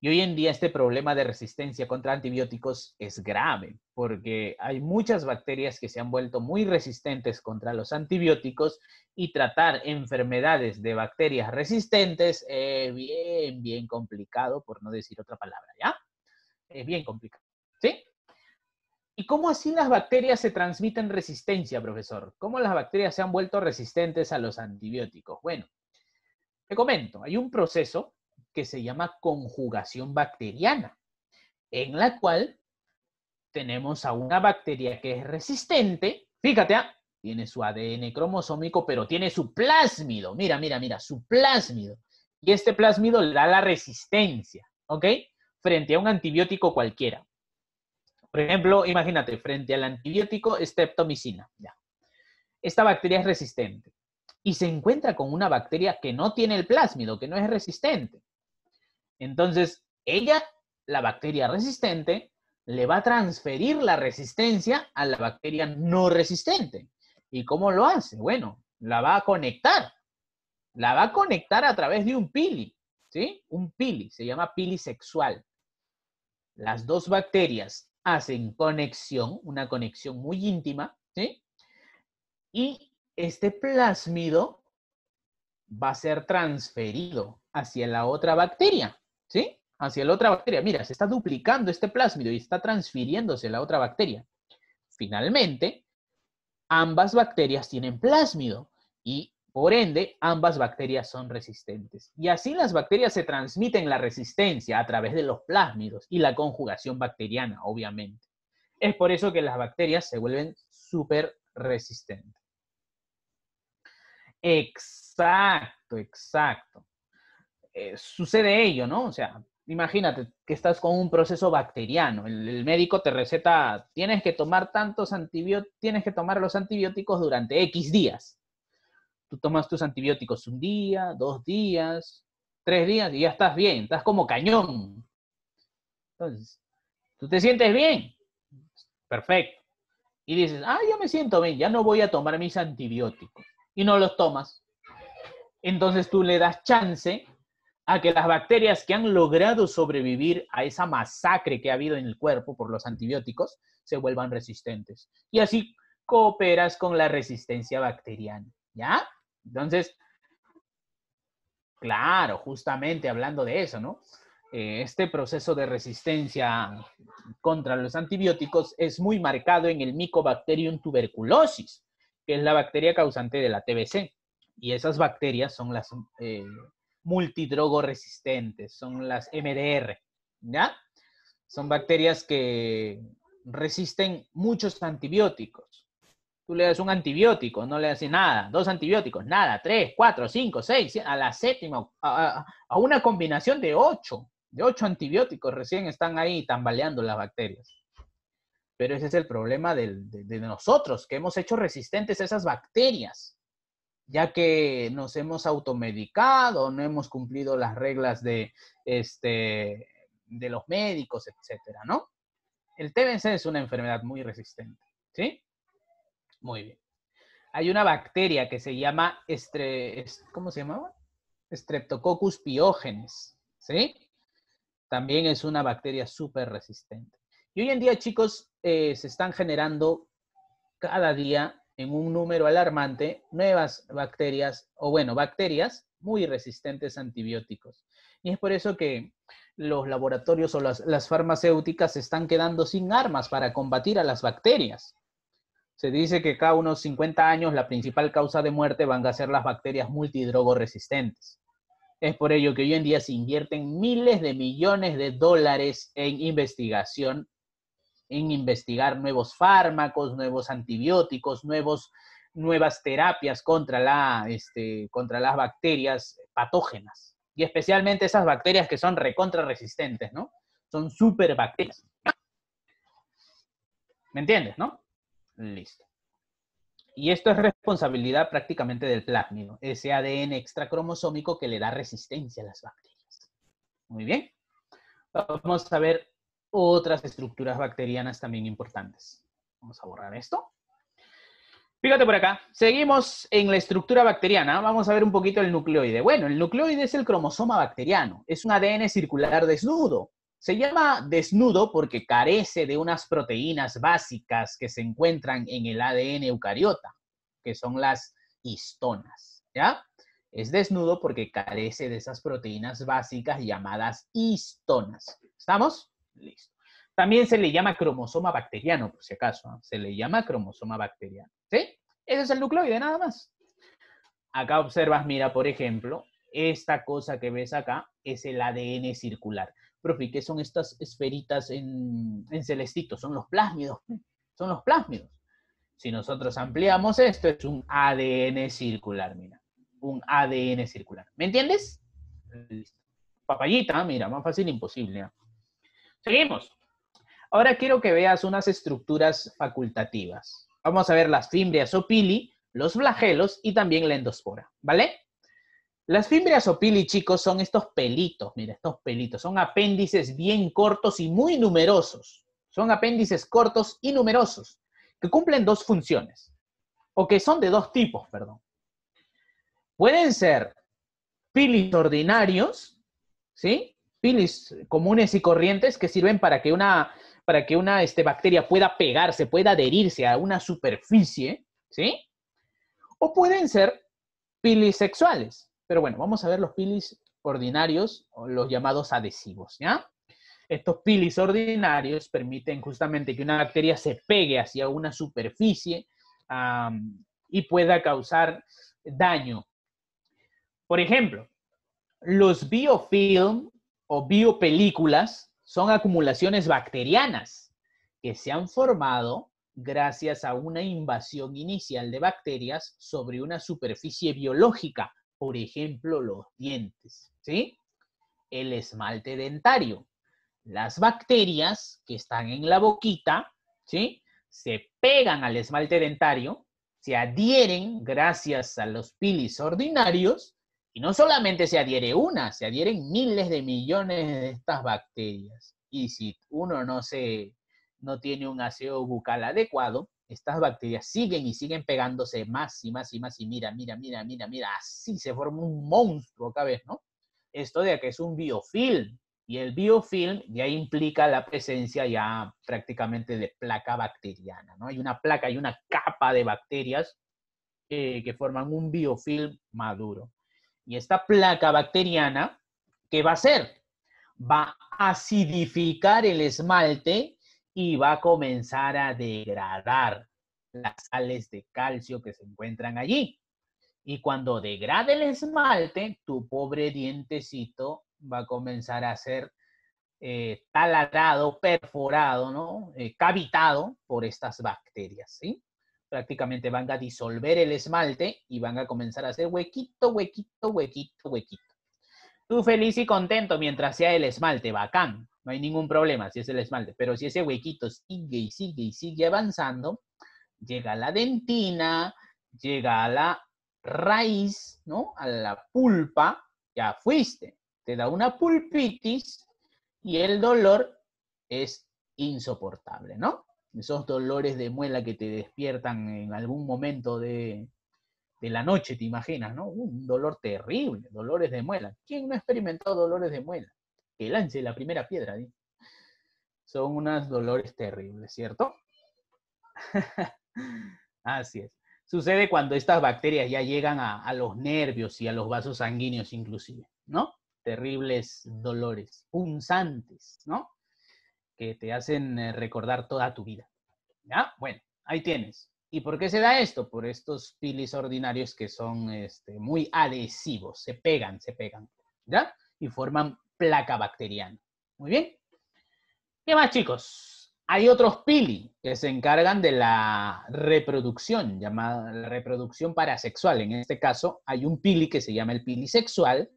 S1: Y hoy en día este problema de resistencia contra antibióticos es grave porque hay muchas bacterias que se han vuelto muy resistentes contra los antibióticos y tratar enfermedades de bacterias resistentes es bien, bien complicado, por no decir otra palabra, ¿ya? Es bien complicado, ¿sí? ¿Y cómo así las bacterias se transmiten resistencia, profesor? ¿Cómo las bacterias se han vuelto resistentes a los antibióticos? Bueno, te comento, hay un proceso que se llama conjugación bacteriana, en la cual tenemos a una bacteria que es resistente, fíjate, ah, tiene su ADN cromosómico, pero tiene su plásmido, mira, mira, mira, su plásmido. Y este plásmido le da la resistencia, ¿ok? Frente a un antibiótico cualquiera. Por ejemplo, imagínate, frente al antibiótico estreptomicina. ya. Esta bacteria es resistente y se encuentra con una bacteria que no tiene el plásmido, que no es resistente. Entonces, ella, la bacteria resistente, le va a transferir la resistencia a la bacteria no resistente. ¿Y cómo lo hace? Bueno, la va a conectar. La va a conectar a través de un pili, ¿sí? Un pili, se llama pili sexual. Las dos bacterias hacen conexión, una conexión muy íntima, ¿sí? Y este plásmido va a ser transferido hacia la otra bacteria. ¿sí? Hacia la otra bacteria. Mira, se está duplicando este plásmido y está transfiriéndose a la otra bacteria. Finalmente, ambas bacterias tienen plásmido y por ende, ambas bacterias son resistentes. Y así las bacterias se transmiten la resistencia a través de los plásmidos y la conjugación bacteriana, obviamente. Es por eso que las bacterias se vuelven súper resistentes. Exacto, exacto. Eh, sucede ello, ¿no? O sea, imagínate que estás con un proceso bacteriano, el, médico te receta, tienes que tomar tantos antibióticos, tienes que tomar los antibióticos durante X días. Tú tomas tus antibióticos un día, dos días, tres días y ya estás bien, estás como cañón. Entonces, tú te sientes bien, perfecto. Y dices, ah, ya me siento bien, ya no voy a tomar mis antibióticos. Y no los tomas. Entonces tú le das chance a que las bacterias que han logrado sobrevivir a esa masacre que ha habido en el cuerpo por los antibióticos se vuelvan resistentes. Y así cooperas con la resistencia bacteriana, ¿ya? Entonces, claro, justamente hablando de eso, ¿no? Eh, este proceso de resistencia contra los antibióticos es muy marcado en el Mycobacterium tuberculosis, que es la bacteria causante de la TBC. Y esas bacterias son las eh, multidrogoresistentes, son las MDR, ¿ya? Son bacterias que resisten muchos antibióticos. Tú le das un antibiótico, no le hace nada, dos antibióticos, nada, tres, cuatro, cinco, seis, a la séptima, a, una combinación de ocho, de ocho antibióticos recién están ahí tambaleando las bacterias. Pero ese es el problema de, de nosotros, que hemos hecho resistentes a esas bacterias ya que nos hemos automedicado, no hemos cumplido las reglas de, este, de los médicos, etcétera, ¿no? El TBC es una enfermedad muy resistente, ¿sí? Muy bien. Hay una bacteria que se llama, ¿cómo se llamaba? Streptococcus piógenes, ¿sí? También es una bacteria súper resistente. Y hoy en día, chicos, eh, se están generando cada día en un número alarmante nuevas bacterias, o bueno, bacterias muy resistentes a antibióticos. Y es por eso que los laboratorios o las, farmacéuticas se están quedando sin armas para combatir a las bacterias. Se dice que cada unos 50 años la principal causa de muerte van a ser las bacterias resistentes Es por ello que hoy en día se invierten miles de millones de dólares en investigación en investigar nuevos fármacos, nuevos antibióticos, nuevos, nuevas terapias contra, la, este, contra las bacterias patógenas. Y especialmente esas bacterias que son recontraresistentes, ¿no? Son superbacterias. ¿Me entiendes, no? Listo. Y esto es responsabilidad prácticamente del plásmido, ese ADN extracromosómico que le da resistencia a las bacterias. Muy bien. Vamos a ver otras estructuras bacterianas también importantes. Vamos a borrar esto. Fíjate por acá, seguimos en la estructura bacteriana, vamos a ver un poquito el nucleoide. Bueno, el nucleoide es el cromosoma bacteriano, es un ADN circular desnudo. Se llama desnudo porque carece de unas proteínas básicas que se encuentran en el ADN eucariota, que son las histonas, ¿ya? Es desnudo porque carece de esas proteínas básicas llamadas histonas. ¿Estamos? Listo. También se le llama cromosoma bacteriano, por si acaso. Se le llama cromosoma bacteriano. ¿Sí? Ese es el nucleoide, nada más. Acá observas, mira, por ejemplo, esta cosa que ves acá es el ADN circular. Profi, ¿qué son estas esferitas en, celestito? Son los plásmidos. Pues. Son los plásmidos. Si nosotros ampliamos esto, es un ADN circular, mira. Un ADN circular. ¿Me entiendes? Papayita, mira, más fácil imposible. Seguimos. Ahora quiero que veas unas estructuras facultativas. Vamos a ver las fimbrias o pili, los flagelos y también la endospora, ¿vale? Las fimbrias o pili, chicos, son estos pelitos, mira, estos pelitos, son apéndices bien cortos y muy numerosos. Son apéndices cortos y numerosos que cumplen dos funciones, o que son de dos tipos, perdón. Pueden ser pilis ordinarios, ¿sí? pilis comunes y corrientes que sirven para que una, para que una este, bacteria pueda pegarse, pueda adherirse a una superficie, ¿sí? O pueden ser pilis sexuales. Pero bueno, vamos a ver los pilis ordinarios o los llamados adhesivos, ¿ya? Estos pilis ordinarios permiten justamente que una bacteria se pegue hacia una superficie y pueda causar daño. Por ejemplo, los biofilm o biopelículas son acumulaciones bacterianas que se han formado gracias a una invasión inicial de bacterias sobre una superficie biológica, por ejemplo, los dientes, ¿sí? El esmalte dentario. Las bacterias que están en la boquita, ¿sí? Se pegan al esmalte dentario, se adhieren gracias a los pilis ordinarios y no solamente se adhiere una, se adhieren miles de millones de estas bacterias. Y si uno no, tiene un aseo bucal adecuado, estas bacterias siguen y siguen pegándose más y más y más. Y mira, mira, mira, mira, mira, así se forma un monstruo cada vez, ¿no? Esto de que es un biofilm. Y el biofilm ya implica la presencia ya prácticamente de placa bacteriana, ¿no? Hay una placa, y una capa de bacterias que forman un biofilm maduro. Y esta placa bacteriana, ¿qué va a hacer? Va a acidificar el esmalte y va a comenzar a degradar las sales de calcio que se encuentran allí. Y cuando degrade el esmalte, tu pobre dientecito va a comenzar a ser eh, taladrado, perforado, ¿no? Eh, cavitado por estas bacterias, ¿sí? prácticamente van a disolver el esmalte y van a comenzar a hacer huequito, huequito, huequito, huequito. Tú feliz y contento mientras sea el esmalte, bacán, no hay ningún problema si es el esmalte, pero si ese huequito sigue y sigue y sigue avanzando, llega la dentina, llega a la raíz, ¿no? A la pulpa, ya fuiste. Te da una pulpitis y el dolor es insoportable, ¿no? esos dolores de muela que te despiertan en algún momento de, la noche, te imaginas, ¿no? Un dolor terrible, dolores de muela. ¿Quién no ha experimentado dolores de muela? Que lance la primera piedra. Son unos dolores terribles, ¿cierto? Así es. Sucede cuando estas bacterias ya llegan a los nervios y a los vasos sanguíneos inclusive, ¿no? Terribles dolores, punzantes, ¿no? que te hacen eh, recordar toda tu vida. ¿Ya? Bueno, ahí tienes. ¿Y por qué se da esto? Por estos pilis ordinarios que son este, muy adhesivos, se pegan, se pegan, ¿ya? Y forman placa bacteriana. Muy bien. ¿Qué más, chicos? Hay otros pili que se encargan de la reproducción, llamada la reproducción parasexual. En este caso, hay un pili que se llama el pili sexual,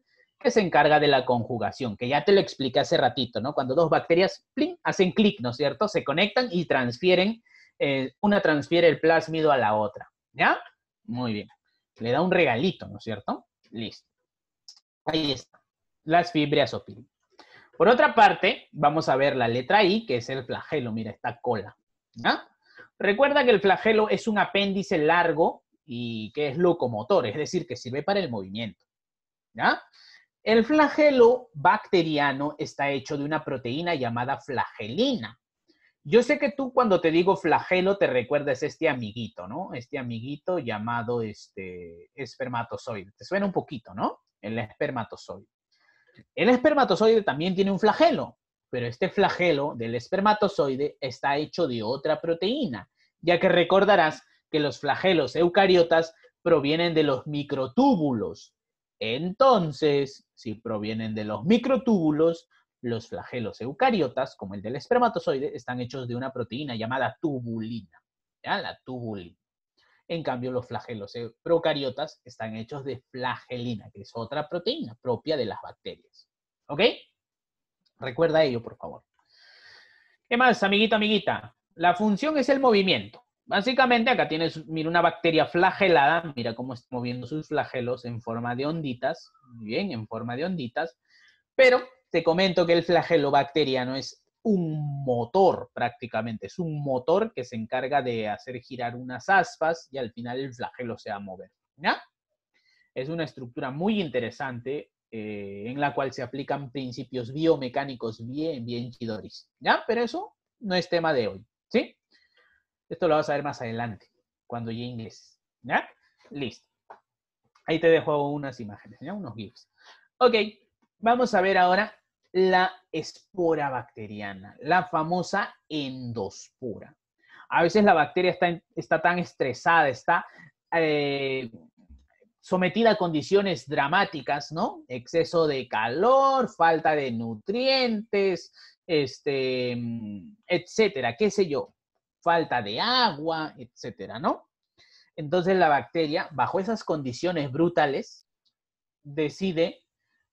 S1: que se encarga de la conjugación, que ya te lo expliqué hace ratito, ¿no? Cuando dos bacterias hacen clic, ¿no es cierto? Se conectan y transfieren, eh, una transfiere el plásmido a la otra, ¿ya? Muy bien. Le da un regalito, ¿no es cierto? Listo. Ahí está. Las fibrias pil. Por otra parte, vamos a ver la letra I, que es el flagelo, mira, esta cola, ¿ya? Recuerda que el flagelo es un apéndice largo y que es locomotor, es decir, que sirve para el movimiento, ¿ya? El flagelo bacteriano está hecho de una proteína llamada flagelina. Yo sé que tú cuando te digo flagelo te recuerdas este amiguito, ¿no? Este amiguito llamado este espermatozoide. Te suena un poquito, ¿no? El espermatozoide. El espermatozoide también tiene un flagelo, pero este flagelo del espermatozoide está hecho de otra proteína, ya que recordarás que los flagelos eucariotas provienen de los microtúbulos, entonces, si provienen de los microtúbulos, los flagelos eucariotas, como el del espermatozoide, están hechos de una proteína llamada tubulina. ¿ya? La tubulina. En cambio, los flagelos procariotas están hechos de flagelina, que es otra proteína propia de las bacterias. ¿Ok? Recuerda ello, por favor. ¿Qué más, amiguita, amiguita? La función es el movimiento. Básicamente acá tienes, mira, una bacteria flagelada, mira cómo está moviendo sus flagelos en forma de onditas, bien, en forma de onditas, pero te comento que el flagelo bacteriano es un motor prácticamente, es un motor que se encarga de hacer girar unas aspas y al final el flagelo se va a mover. ¿ya? Es una estructura muy interesante eh, en la cual se aplican principios biomecánicos bien, bien chidoris. ¿ya? Pero eso no es tema de hoy, ¿sí? Esto lo vas a ver más adelante, cuando ya inglés ¿Ya? Listo. Ahí te dejo unas imágenes, ¿ya? Unos GIFs. Ok, vamos a ver ahora la espora bacteriana, la famosa endospora. A veces la bacteria está, está tan estresada, está eh, sometida a condiciones dramáticas, ¿no? Exceso de calor, falta de nutrientes, este, etcétera, qué sé yo falta de agua, etcétera, ¿no? Entonces la bacteria, bajo esas condiciones brutales, decide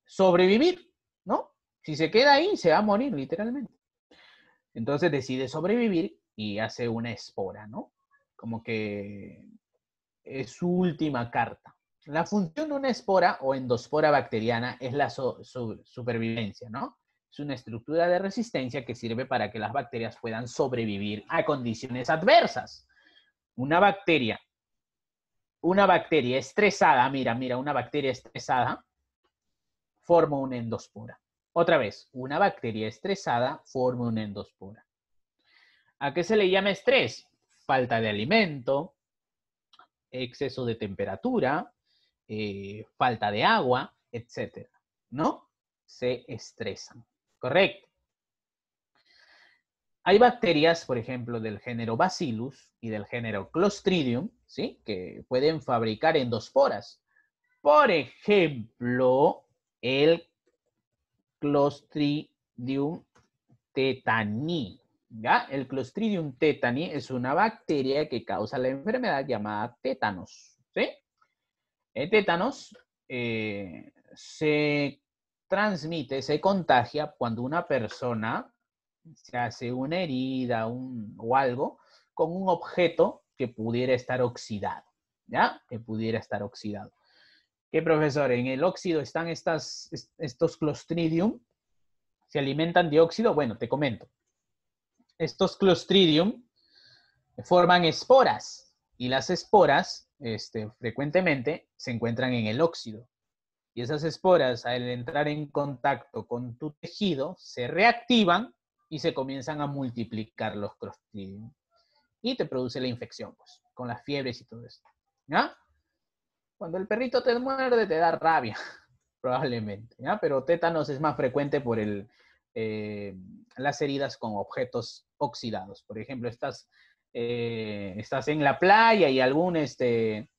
S1: sobrevivir, ¿no? Si se queda ahí, se va a morir, literalmente. Entonces decide sobrevivir y hace una espora, ¿no? Como que es su última carta. La función de una espora o endospora bacteriana es la supervivencia, ¿no? es una estructura de resistencia que sirve para que las bacterias puedan sobrevivir a condiciones adversas. Una bacteria, una bacteria estresada, mira, mira, una bacteria estresada forma una endospora. Otra vez, una bacteria estresada forma una endospora. ¿A qué se le llama estrés? Falta de alimento, exceso de temperatura, eh, falta de agua, etc. ¿no? Se estresan. Correcto. Hay bacterias, por ejemplo, del género Bacillus y del género Clostridium, ¿sí? Que pueden fabricar endosporas. Por ejemplo, el Clostridium tetani. ¿ya? El Clostridium tetani es una bacteria que causa la enfermedad llamada tétanos. ¿sí? El eh, tétanos eh, se transmite, se contagia cuando una persona se hace una herida o algo con un objeto que pudiera estar oxidado, ¿ya? Que pudiera estar oxidado. ¿Qué, profesor? En el óxido están estas, estos clostridium, se alimentan de óxido. Bueno, te comento. Estos clostridium forman esporas y las esporas este, frecuentemente se encuentran en el óxido. Y esas esporas, al entrar en contacto con tu tejido, se reactivan y se comienzan a multiplicar los clostridium. Y te produce la infección, pues, con las fiebres y todo eso. ¿Ya? Cuando el perrito te muerde, te da rabia, probablemente. ¿ya? Pero tétanos es más frecuente por el, eh, las heridas con objetos oxidados. Por ejemplo, estás, eh, estás en la playa y algún este,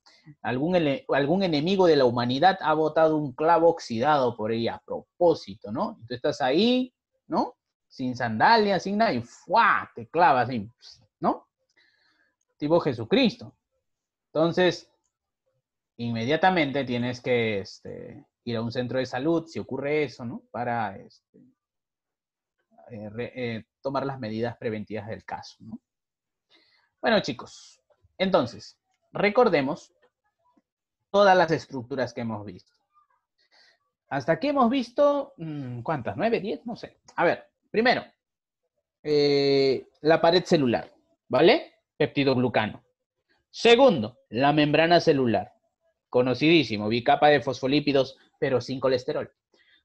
S1: Algún, algún enemigo de la humanidad ha botado un clavo oxidado por ella a propósito, ¿no? Y tú estás ahí, ¿no? Sin sandalias, sin nada, y ¡fua! te clavas ¿no? Tipo Jesucristo. Entonces, inmediatamente tienes que este, ir a un centro de salud, si ocurre eso, ¿no? Para este, eh, eh, tomar las medidas preventivas del caso, ¿no? Bueno, chicos, entonces, recordemos todas las estructuras que hemos visto. Hasta aquí hemos visto, mm, ¿cuántas? ¿9, 10? No sé. A ver, primero, eh, la pared celular, ¿vale? Peptidoglucano. Segundo, la membrana celular, conocidísimo, bicapa de fosfolípidos, pero sin colesterol.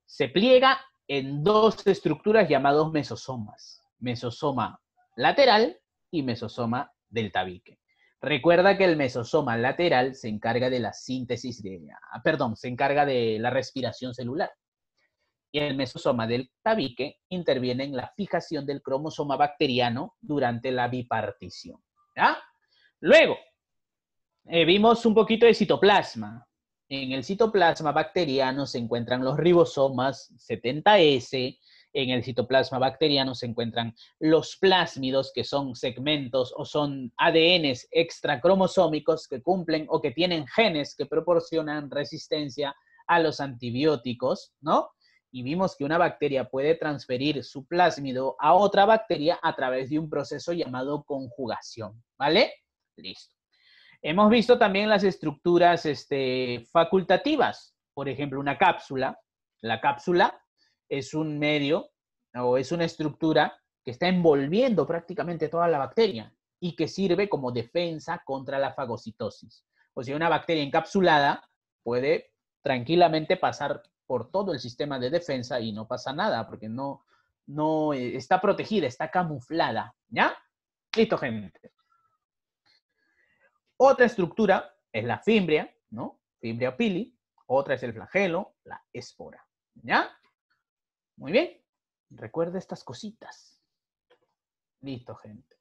S1: Se pliega en dos estructuras llamadas mesosomas, mesosoma lateral y mesosoma del tabique. Recuerda que el mesosoma lateral se encarga de la síntesis de, ah, perdón, se encarga de la respiración celular. Y el mesosoma del tabique interviene en la fijación del cromosoma bacteriano durante la bipartición. Luego, eh, vimos un poquito de citoplasma. En el citoplasma bacteriano se encuentran los ribosomas 70S, en el citoplasma bacteriano se encuentran los plásmidos, que son segmentos o son ADNs extracromosómicos que cumplen o que tienen genes que proporcionan resistencia a los antibióticos, ¿no? Y vimos que una bacteria puede transferir su plásmido a otra bacteria a través de un proceso llamado conjugación, ¿vale? Listo. Hemos visto también las estructuras este, facultativas, por ejemplo, una cápsula. La cápsula es un medio o es una estructura que está envolviendo prácticamente toda la bacteria y que sirve como defensa contra la fagocitosis. O sea, una bacteria encapsulada puede tranquilamente pasar por todo el sistema de defensa y no pasa nada porque no, no eh, está protegida, está camuflada. ¿Ya? Listo, gente. Otra estructura es la fimbria, ¿no? Fimbria pili. Otra es el flagelo, la espora. ¿Ya? Muy bien. Recuerda estas cositas. Listo, gente.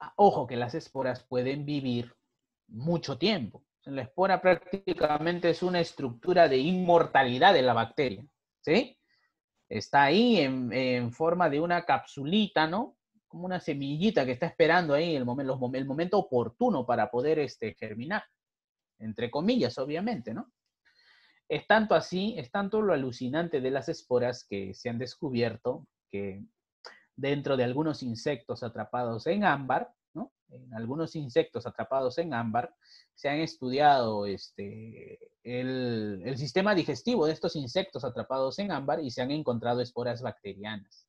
S1: Ah, ojo que las esporas pueden vivir mucho tiempo. La espora prácticamente es una estructura de inmortalidad de la bacteria. ¿Sí? Está ahí en, forma de una capsulita, ¿no? Como una semillita que está esperando ahí el, momento, oportuno para poder este, germinar. Entre comillas, obviamente, ¿no? Es tanto así, es tanto lo alucinante de las esporas que se han descubierto que dentro de algunos insectos atrapados en ámbar, ¿no? En algunos insectos atrapados en ámbar se han estudiado este, el, el sistema digestivo de estos insectos atrapados en ámbar y se han encontrado esporas bacterianas.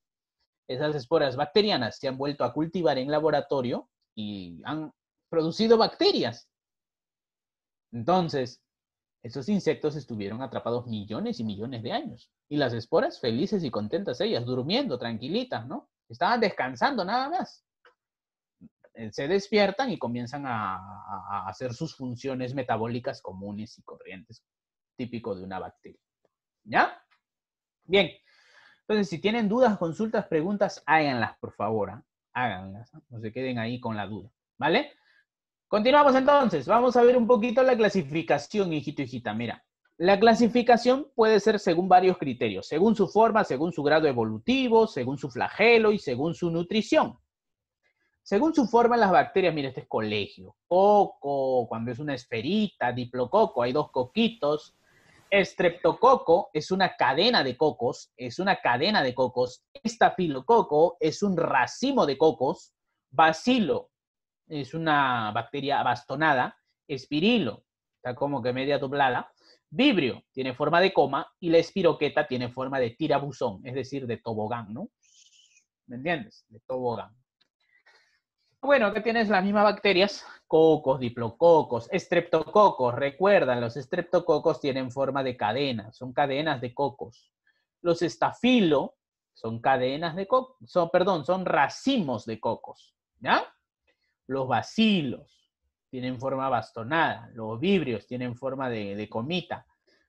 S1: Esas esporas bacterianas se han vuelto a cultivar en laboratorio y han producido bacterias. Entonces, esos insectos estuvieron atrapados millones y millones de años. Y las esporas, felices y contentas ellas, durmiendo, tranquilitas, ¿no? Estaban descansando nada más. Eh, se despiertan y comienzan a, hacer sus funciones metabólicas comunes y corrientes, típico de una bacteria. ¿Ya? Bien. Entonces, si tienen dudas, consultas, preguntas, háganlas, por favor. ¿ah? Háganlas. No se queden ahí con la duda. ¿Vale? Continuamos entonces, vamos a ver un poquito la clasificación, hijito, hijita. Mira, la clasificación puede ser según varios criterios, según su forma, según su grado evolutivo, según su flagelo y según su nutrición. Según su forma, las bacterias, mira, este es colegio, coco, cuando es una esferita, diplococo, hay dos coquitos, Estreptococo es una cadena de cocos, es una cadena de cocos. Estafilococo es un racimo de cocos. Bacilo es una bacteria bastonada, espirilo, está como que media doblada, vibrio tiene forma de coma y la espiroqueta tiene forma de tirabuzón, es decir, de tobogán, ¿no? ¿Me entiendes? De tobogán. Bueno, que tienes las mismas bacterias, cocos, diplococos, estreptococos. Recuerdan, los estreptococos tienen forma de cadena, son cadenas de cocos. Los estafilo son cadenas de cocos, son, perdón, son racimos de cocos, ¿ya? Los bacilos tienen forma bastonada, los vibrios tienen forma de, comita,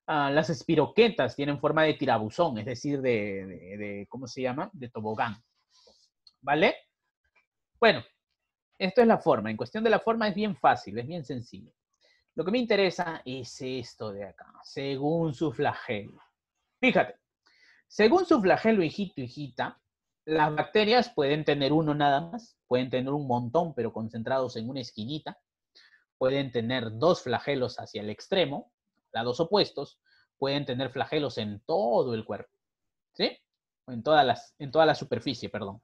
S1: ah, las espiroquetas tienen forma de tirabuzón, es decir, de, de, ¿cómo se llama? De tobogán. ¿Vale? Bueno, esto es la forma. En cuestión de la forma es bien fácil, es bien sencillo. Lo que me interesa es esto de acá, según su flagelo. Fíjate, según su flagelo, hijito, hijita, las bacterias pueden tener uno nada más, pueden tener un montón pero concentrados en una esquinita, pueden tener dos flagelos hacia el extremo, lados opuestos, pueden tener flagelos en todo el cuerpo, ¿sí? En, todas las, en toda la superficie, perdón.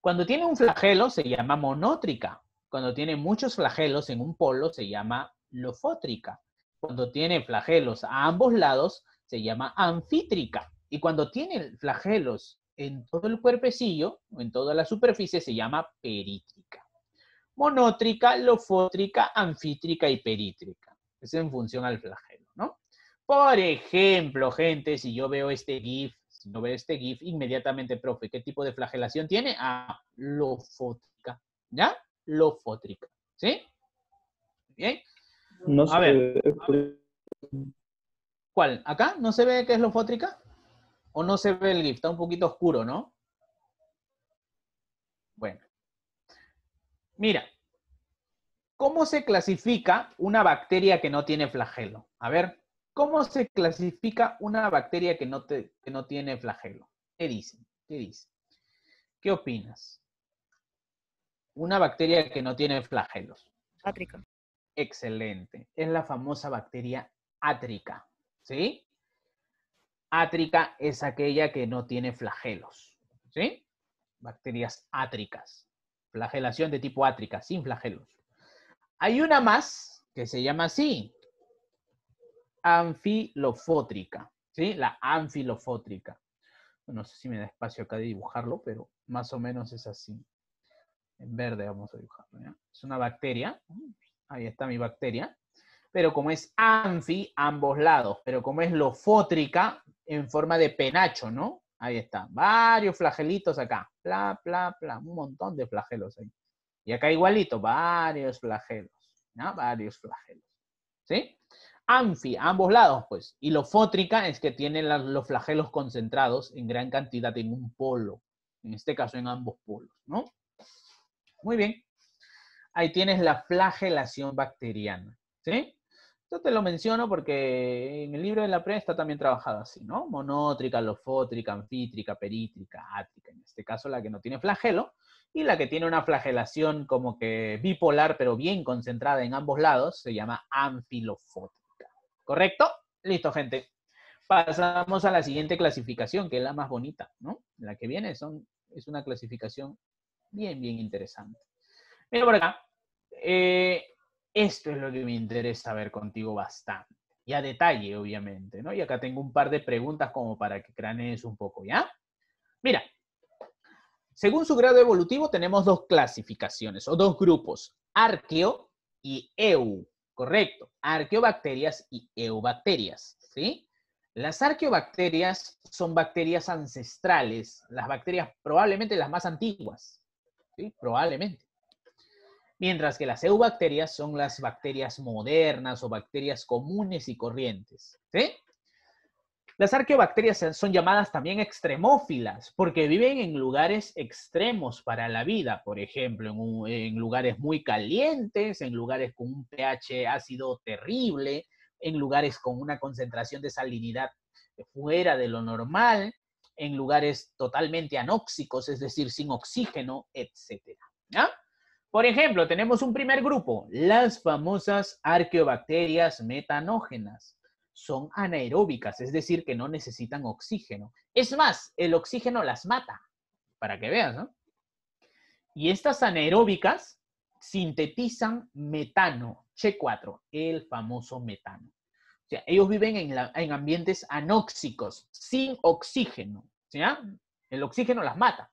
S1: Cuando tiene un flagelo se llama monótrica, cuando tiene muchos flagelos en un polo se llama lofótrica, cuando tiene flagelos a ambos lados se llama anfítrica. Y cuando tiene flagelos en todo el cuerpecillo, en toda la superficie, se llama perítrica. Monótrica, lofótrica, anfítrica y perítrica. Es en función al flagelo, ¿no? Por ejemplo, gente, si yo veo este GIF, si no veo este GIF, inmediatamente, profe, ¿qué tipo de flagelación tiene? Ah, lofótrica, ¿ya? Lofótrica, ¿sí? ¿Bien? a, ver, ¿Cuál? ¿Acá? ¿No se ve qué es lofótrica? ¿O no se ve el GIF? Está un poquito oscuro, ¿no? Bueno. Mira, ¿cómo se clasifica una bacteria que no tiene flagelo? A ver, ¿cómo se clasifica una bacteria que no, que no tiene flagelo? ¿Qué dicen? ¿Qué dicen? ¿Qué opinas? Una bacteria que no tiene flagelos. Átrica. Excelente. Es la famosa bacteria átrica. ¿Sí? átrica es aquella que no tiene flagelos, ¿sí? Bacterias átricas, flagelación de tipo átrica, sin flagelos. Hay una más que se llama así, anfilofótrica, ¿sí? La anfilofótrica. No sé si me da espacio acá de dibujarlo, pero más o menos es así. En verde vamos a dibujarlo, Es una bacteria, ahí está mi bacteria, pero como es anfi, ambos lados, pero como es lofótrica, en forma de penacho, ¿no? Ahí está, varios flagelitos acá, bla, bla, bla, un montón de flagelos ahí. Y acá igualito, varios flagelos, ¿no? Varios flagelos, ¿sí? Anfi, ambos lados, pues. Y lofótrica es que tiene los flagelos concentrados en gran cantidad en un polo, en este caso en ambos polos, ¿no? Muy bien. Ahí tienes la flagelación bacteriana, ¿sí? Yo te lo menciono porque en el libro de la prensa está también trabajado así, ¿no? Monótrica, lofótrica, anfítrica, perítrica, átrica, en este caso la que no tiene flagelo, y la que tiene una flagelación como que bipolar, pero bien concentrada en ambos lados, se llama anfilofótrica. ¿Correcto? Listo, gente. Pasamos a la siguiente clasificación, que es la más bonita, ¿no? La que viene son, es una clasificación bien, bien interesante. Mira por acá. Eh, esto es lo que me interesa ver contigo bastante. Y a detalle, obviamente, ¿no? Y acá tengo un par de preguntas como para que cranees un poco, ¿ya? Mira, según su grado evolutivo tenemos dos clasificaciones o dos grupos, arqueo y eu, correcto, arqueobacterias y eubacterias, ¿sí? Las arqueobacterias son bacterias ancestrales, las bacterias probablemente las más antiguas, ¿sí? Probablemente mientras que las eubacterias son las bacterias modernas o bacterias comunes y corrientes. Las arqueobacterias son llamadas también extremófilas porque viven en lugares extremos para la vida, por ejemplo, en, lugares muy calientes, en lugares con un pH ácido terrible, en lugares con una concentración de salinidad fuera de lo normal, en lugares totalmente anóxicos, es decir, sin oxígeno, etc. ¿Ya? Por ejemplo, tenemos un primer grupo, las famosas arqueobacterias metanógenas. Son anaeróbicas, es decir, que no necesitan oxígeno. Es más, el oxígeno las mata, para que veas, ¿no? Y estas anaeróbicas sintetizan metano, C4, el famoso metano. O sea, ellos viven en, en ambientes anóxicos, sin oxígeno. ¿sí? El oxígeno las mata.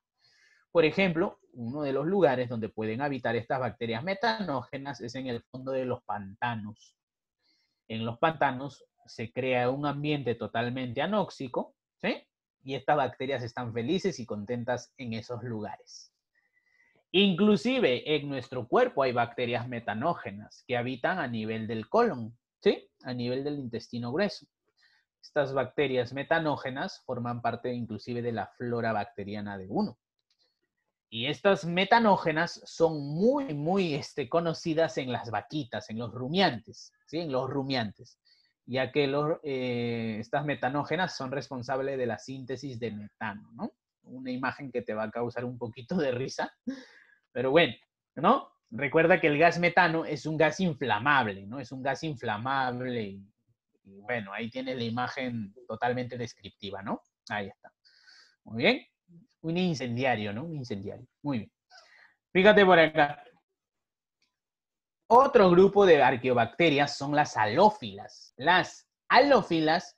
S1: Por ejemplo, uno de los lugares donde pueden habitar estas bacterias metanógenas es en el fondo de los pantanos. En los pantanos se crea un ambiente totalmente anóxico, ¿sí? Y estas bacterias están felices y contentas en esos lugares. Inclusive en nuestro cuerpo hay bacterias metanógenas que habitan a nivel del colon, ¿sí? A nivel del intestino grueso. Estas bacterias metanógenas forman parte inclusive de la flora bacteriana de uno. Y estas metanógenas son muy, muy este, conocidas en las vaquitas, en los rumiantes, ¿sí? En los rumiantes, ya que eh, estas metanógenas son responsables de la síntesis de metano, ¿no? Una imagen que te va a causar un poquito de risa, pero bueno, ¿no? Recuerda que el gas metano es un gas inflamable, ¿no? Es un gas inflamable bueno, ahí tiene la imagen totalmente descriptiva, ¿no? Ahí está. Muy bien. Un incendiario, ¿no? Un incendiario. Muy bien. Fíjate por acá. Otro grupo de arqueobacterias son las halófilas. Las halófilas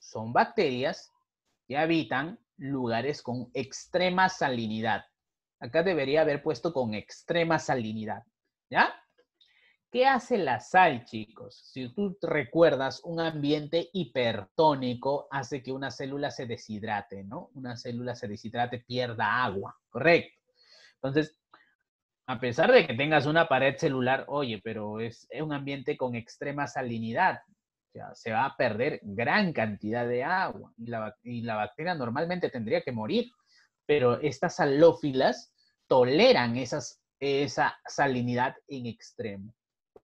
S1: son bacterias que habitan lugares con extrema salinidad. Acá debería haber puesto con extrema salinidad, ¿ya? ¿Qué hace la sal, chicos? Si tú recuerdas, un ambiente hipertónico hace que una célula se deshidrate, ¿no? Una célula se deshidrate, pierda agua, correcto. Entonces, a pesar de que tengas una pared celular, oye, pero es, un ambiente con extrema salinidad, o se va a perder gran cantidad de agua y la, bacteria normalmente tendría que morir, pero estas salófilas toleran esa salinidad en extremo.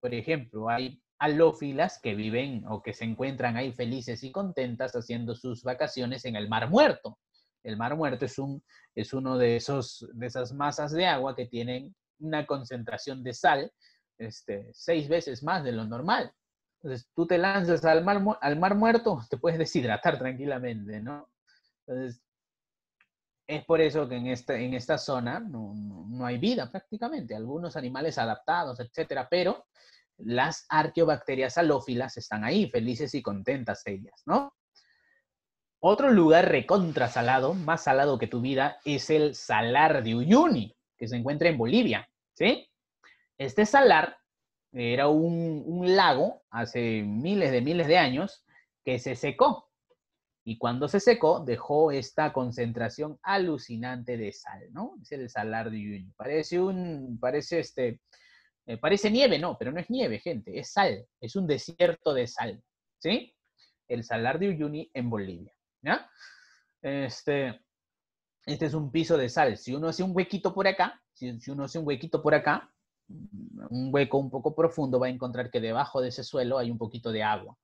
S1: Por ejemplo, hay alófilas que viven o que se encuentran ahí felices y contentas haciendo sus vacaciones en el Mar Muerto. El Mar Muerto es, un, es uno de, esos, de esas masas de agua que tienen una concentración de sal este, seis veces más de lo normal. Entonces, tú te lanzas al mar, al mar muerto, te puedes deshidratar tranquilamente, ¿no? Entonces, es por eso que en, esta, en esta zona no, hay vida prácticamente, algunos animales adaptados, etcétera, pero las arqueobacterias halófilas están ahí, felices y contentas ellas, ¿no? Otro lugar recontrasalado, más salado que tu vida, es el salar de Uyuni, que se encuentra en Bolivia, ¿sí? Este salar era un lago hace miles de miles de años que se secó y cuando se secó dejó esta concentración alucinante de sal, ¿no? Es el salar de Uyuni. Parece un, parece este, eh, parece nieve, no, pero no es nieve, gente, es sal, es un desierto de sal, ¿sí? El salar de Uyuni en Bolivia, Este, este es un piso de sal. Si uno hace un huequito por acá, si uno hace un huequito por acá, un hueco un poco profundo, va a encontrar que debajo de ese suelo hay un poquito de agua.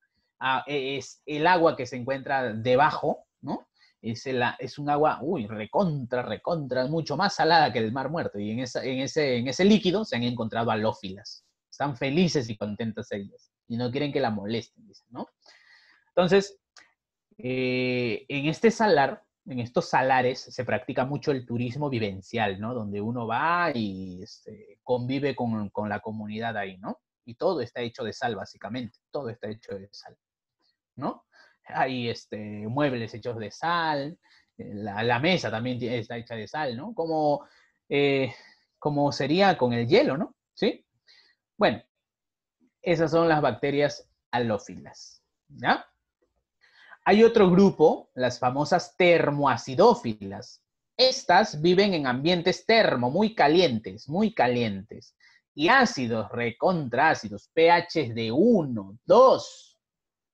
S1: Ah, e, es el agua que se encuentra debajo, ¿no? Es, es un agua, uy, recontra, recontra, mucho más salada que el mar muerto. Y en, ese, en ese líquido se han encontrado alófilas. Están felices y contentas ellas. Y no quieren que la molesten, dicen, ¿no? Entonces, eh, en este salar, en estos salares, se practica mucho el turismo vivencial, ¿no? Donde uno va y este, convive con, con, la comunidad ahí, ¿no? Y todo está hecho de sal, básicamente. Todo está hecho de sal. ¿no? Hay este, muebles hechos de sal, eh, la, mesa también está hecha de sal, ¿no? Como, eh, como sería con el hielo, ¿no? ¿Sí? Bueno, esas son las bacterias halófilas, Hay otro grupo, las famosas termoacidófilas. Estas viven en ambientes termo, muy calientes, muy calientes. Y ácidos, recontraácidos, pH de 1, 2,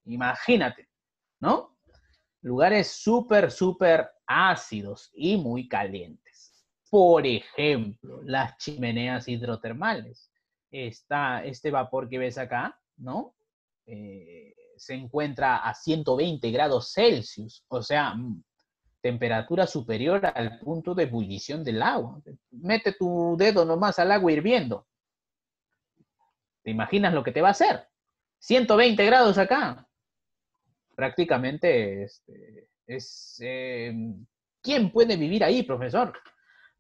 S1: Imagínate, ¿no? Lugares súper, súper ácidos y muy calientes. Por ejemplo, las chimeneas hidrotermales. Está este vapor que ves acá, ¿no? Eh, se encuentra a 120 grados Celsius, o sea, mm, temperatura superior al punto de ebullición del agua. Mete tu dedo nomás al agua hirviendo. ¿Te imaginas lo que te va a hacer? 120 grados acá prácticamente este, es... Eh, ¿Quién puede vivir ahí, profesor?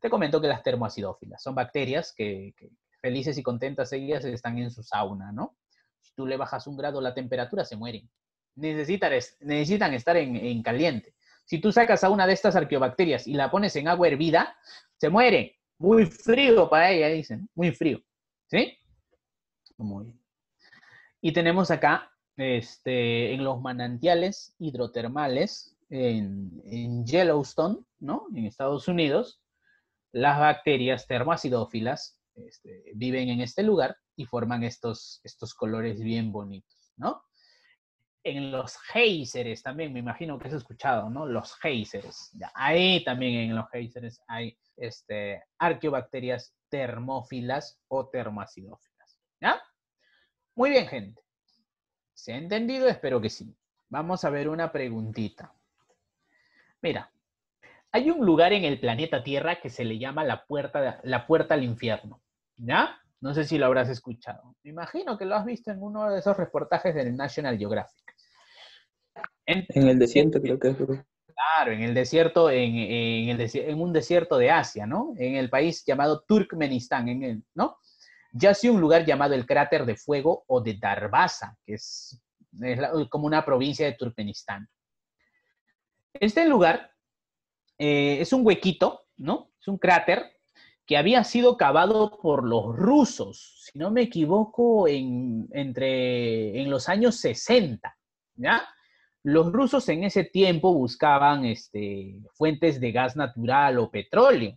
S1: Te comento que las termoacidófilas son bacterias que, felices y contentas ellas están en su sauna, ¿no? Si tú le bajas un grado la temperatura, se mueren. Necesitan, necesitan estar en, en caliente. Si tú sacas a una de estas arqueobacterias y la pones en agua hervida, se muere. Muy frío para ella, dicen. Muy frío. ¿Sí? Muy bien. Y tenemos acá este, en los manantiales hidrotermales en, Yellowstone, ¿no? En Estados Unidos, las bacterias termoacidófilas este, viven en este lugar y forman estos, estos colores bien bonitos, ¿no? En los géiseres también, me imagino que has escuchado, ¿no? Los géiseres. Ahí también en los géiseres hay este, arqueobacterias termófilas o termoacidófilas, ¿ya? Muy bien, gente. ¿Se ha entendido? Espero que sí. Vamos a ver una preguntita. Mira, hay un lugar en el planeta Tierra que se le llama la puerta, la puerta al infierno. ¿Ya? No sé si lo habrás escuchado. Me imagino que lo has visto en uno de esos reportajes del National Geographic. En, el desierto, creo que es. Claro, en el desierto, en, un desierto de Asia, ¿no? En el país llamado Turkmenistán, en ¿no? sido un lugar llamado el Cráter de Fuego o de Darbaza, que es, como una provincia de Turkmenistán. Este lugar eh, es un huequito, ¿no? Es un cráter que había sido cavado por los rusos, si no me equivoco, en, entre, en los años 60, ¿ya? Los rusos en ese tiempo buscaban este, fuentes de gas natural o petróleo.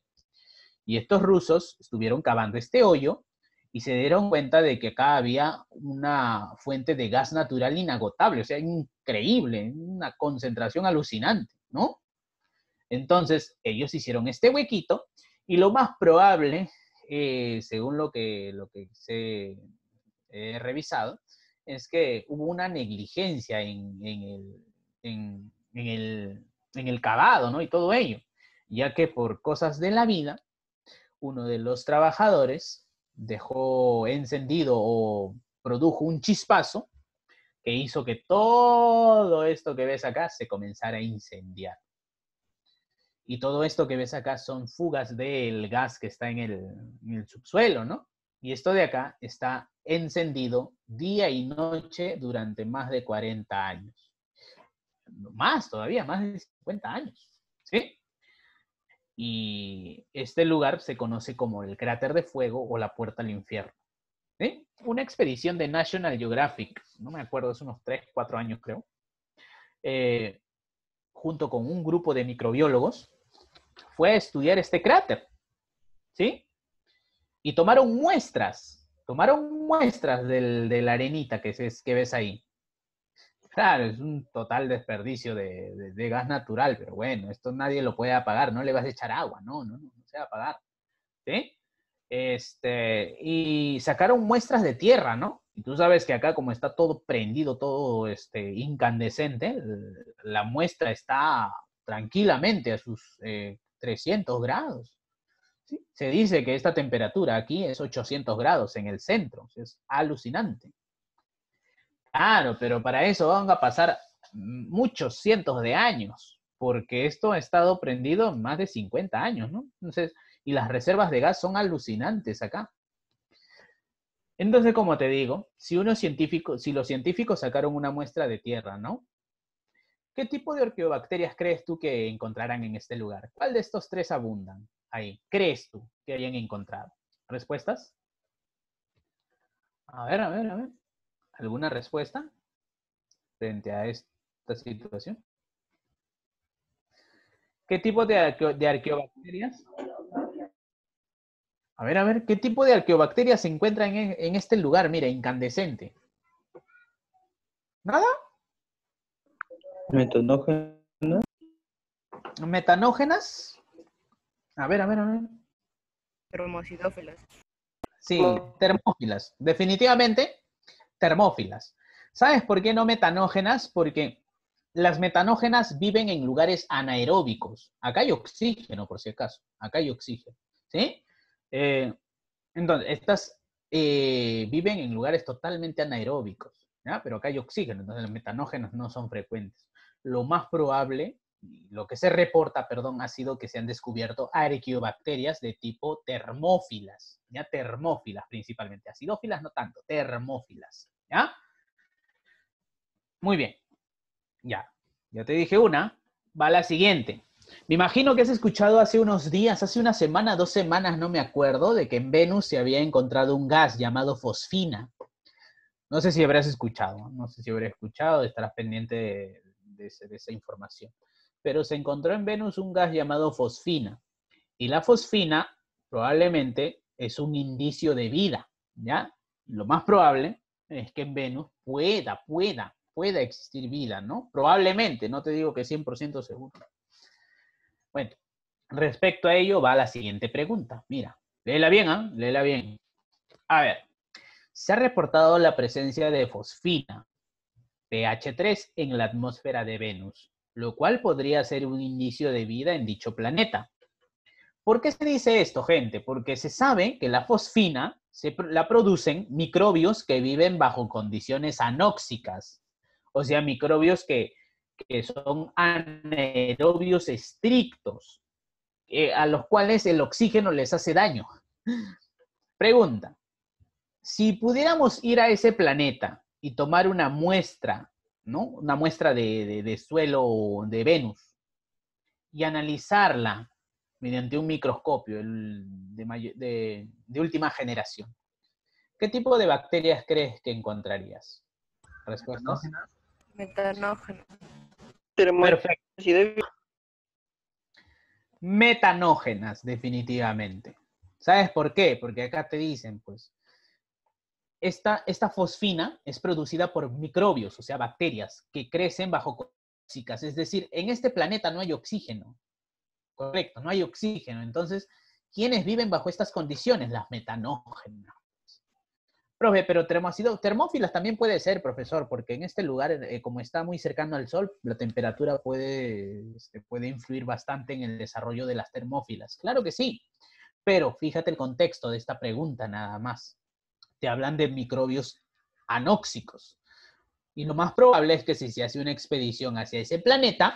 S1: Y estos rusos estuvieron cavando este hoyo y se dieron cuenta de que acá había una fuente de gas natural inagotable, o sea, increíble, una concentración alucinante, ¿no? Entonces, ellos hicieron este huequito y lo más probable, eh, según lo que, lo que se he revisado, es que hubo una negligencia en, en, el, en el cavado, ¿no? Y todo ello, ya que por cosas de la vida, uno de los trabajadores dejó encendido o produjo un chispazo que hizo que todo esto que ves acá se comenzara a incendiar. Y todo esto que ves acá son fugas del gas que está en el, subsuelo, ¿no? Y esto de acá está encendido día y noche durante más de 40 años. Más todavía, más de 50 años. ¿Sí? y este lugar se conoce como el cráter de fuego o la puerta al infierno. Una expedición de National Geographic, no me acuerdo, es unos 3, 4 años creo, eh, junto con un grupo de microbiólogos, fue a estudiar este cráter, ¿sí? Y tomaron muestras, tomaron muestras de la arenita que, que ves ahí, Claro, es un total desperdicio de, gas natural, pero bueno, esto nadie lo puede apagar, no le vas a echar agua, no, no, no, se va a apagar. ¿Sí? Este, y sacaron muestras de tierra, ¿no? Y tú sabes que acá como está todo prendido, todo este, incandescente, la muestra está tranquilamente a sus 300 eh, grados. Se dice que esta temperatura aquí es 800 grados en el centro, es alucinante. Claro, pero para eso van a pasar muchos cientos de años, porque esto ha estado prendido más de 50 años, ¿no? Entonces, y las reservas de gas son alucinantes acá. Entonces, como te digo, si si los científicos sacaron una muestra de tierra, ¿no? ¿Qué tipo de orqueobacterias crees tú que encontrarán en este lugar? ¿Cuál de estos tres abundan ahí? ¿Crees tú que hayan encontrado? ¿Respuestas? A ver, a ver, a ver. ¿Alguna respuesta frente a esta situación? ¿Qué tipo de, de arqueobacterias? A ver, a ver, ¿qué tipo de arqueobacterias se encuentran en, en este lugar? Mira, incandescente. ¿Nada? Metanógenas. Metanógenas. A ver, a ver, a ver. Termocidófilas. Sí, termófilas. Definitivamente, termófilas. ¿Sabes por qué no metanógenas? Porque las metanógenas viven en lugares anaeróbicos. Acá hay oxígeno, por si acaso. Acá hay oxígeno. ¿Sí? Eh, entonces, estas eh, viven en lugares totalmente anaeróbicos. Pero acá hay oxígeno, entonces los metanógenos no son frecuentes. Lo más probable, lo que se reporta, perdón, ha sido que se han descubierto arqueobacterias de tipo termófilas. ¿ya? Termófilas principalmente, acidófilas no tanto, termófilas, ¿ya? Muy bien, ya, ya te dije una, va la siguiente. Me imagino que has escuchado hace unos días, hace una semana, dos semanas, no me acuerdo, de que en Venus se había encontrado un gas llamado fosfina. No sé si habrás escuchado, no sé si habrás escuchado, estarás pendiente de, de esa información. Pero se encontró en Venus un gas llamado fosfina. Y la fosfina probablemente es un indicio de vida, ¿ya? Lo más probable es que en Venus pueda, pueda, pueda existir vida, ¿no? Probablemente, no te digo que 100% seguro. Bueno, respecto a ello va la siguiente pregunta. Mira, léela bien, ¿ah? Léela bien. A ver, se ha reportado la presencia de fosfina, pH3, en la atmósfera de Venus, lo cual podría ser un indicio de vida en dicho planeta. ¿Por qué se dice esto, gente? Porque se sabe que la fosfina se, la producen microbios que viven bajo condiciones anóxicas, o sea, microbios que, son anaerobios estrictos, eh, a los cuales el oxígeno les hace daño. Pregunta, si pudiéramos ir a ese planeta y tomar una muestra, ¿no? Una muestra de, de suelo de Venus y analizarla mediante un microscopio de, última generación. ¿Qué tipo de bacterias crees que encontrarías? Respuesta. Metanógenas. Perfecto. Metanógenas, definitivamente. ¿Sabes por qué? Porque acá te dicen, pues, esta, esta fosfina es producida por microbios, o sea, bacterias que crecen bajo tóxicas. Es decir, en este planeta no hay oxígeno correcto, no hay oxígeno. Entonces, ¿quiénes viven bajo estas condiciones? Las metanógenas. Profe, pero termófilas termófilas también puede ser, profesor, porque en este lugar, eh, como está muy cercano al sol, la temperatura puede, este, puede influir bastante en el desarrollo de las termófilas. Claro que sí, pero fíjate el contexto de esta pregunta nada más. Te hablan de microbios anóxicos. Y lo más probable es que si se hace una expedición hacia ese planeta,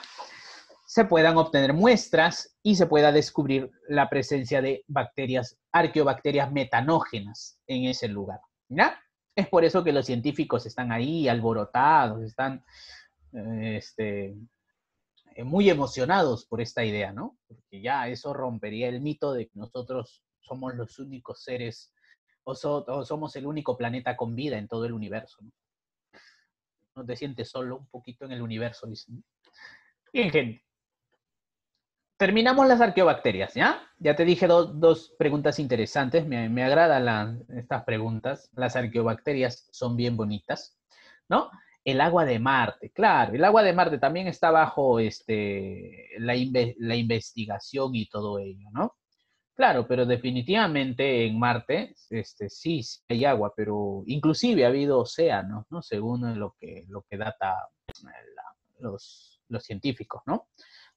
S1: se puedan obtener muestras y se pueda descubrir la presencia de bacterias, arqueobacterias metanógenas en ese lugar. ¿Ya? Es por eso que los científicos están ahí alborotados, están este, muy emocionados por esta idea, ¿no? Porque ya eso rompería el mito de que nosotros somos los únicos seres o, somos el único planeta con vida en todo el universo. ¿no? no te sientes solo un poquito en el universo, dicen. Bien, gente terminamos las arqueobacterias, ¿ya? Ya te dije dos preguntas interesantes, me, me agradan estas preguntas. Las arqueobacterias son bien bonitas, ¿no? El agua de Marte, claro, el agua de Marte también está bajo este, la, investigación y todo ello, ¿no? Claro, pero definitivamente en Marte este, sí, hay agua, pero inclusive ha habido océanos, ¿no? Según lo que, lo que data eh, los, los científicos, ¿no?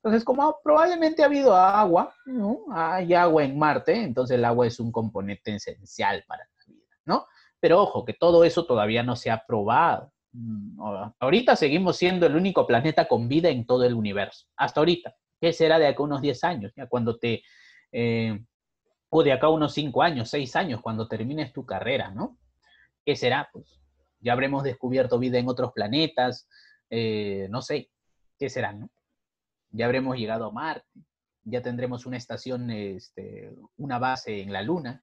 S1: Entonces, como probablemente ha habido agua, ¿no? Hay agua en Marte, entonces el agua es un componente esencial para la vida, ¿no? Pero ojo, que todo eso todavía no se ha probado. Mm, ahorita seguimos siendo el único planeta con vida en todo el universo, hasta ahorita. ¿Qué será de acá unos 10 años? Ya cuando te... Eh, o de acá unos 5 años, 6 años, cuando termines tu carrera, ¿no? ¿Qué será? Pues ya habremos descubierto vida en otros planetas, eh, no sé, ¿qué será, no? ya habremos llegado a Marte, ya tendremos una estación, este, una base en la Luna.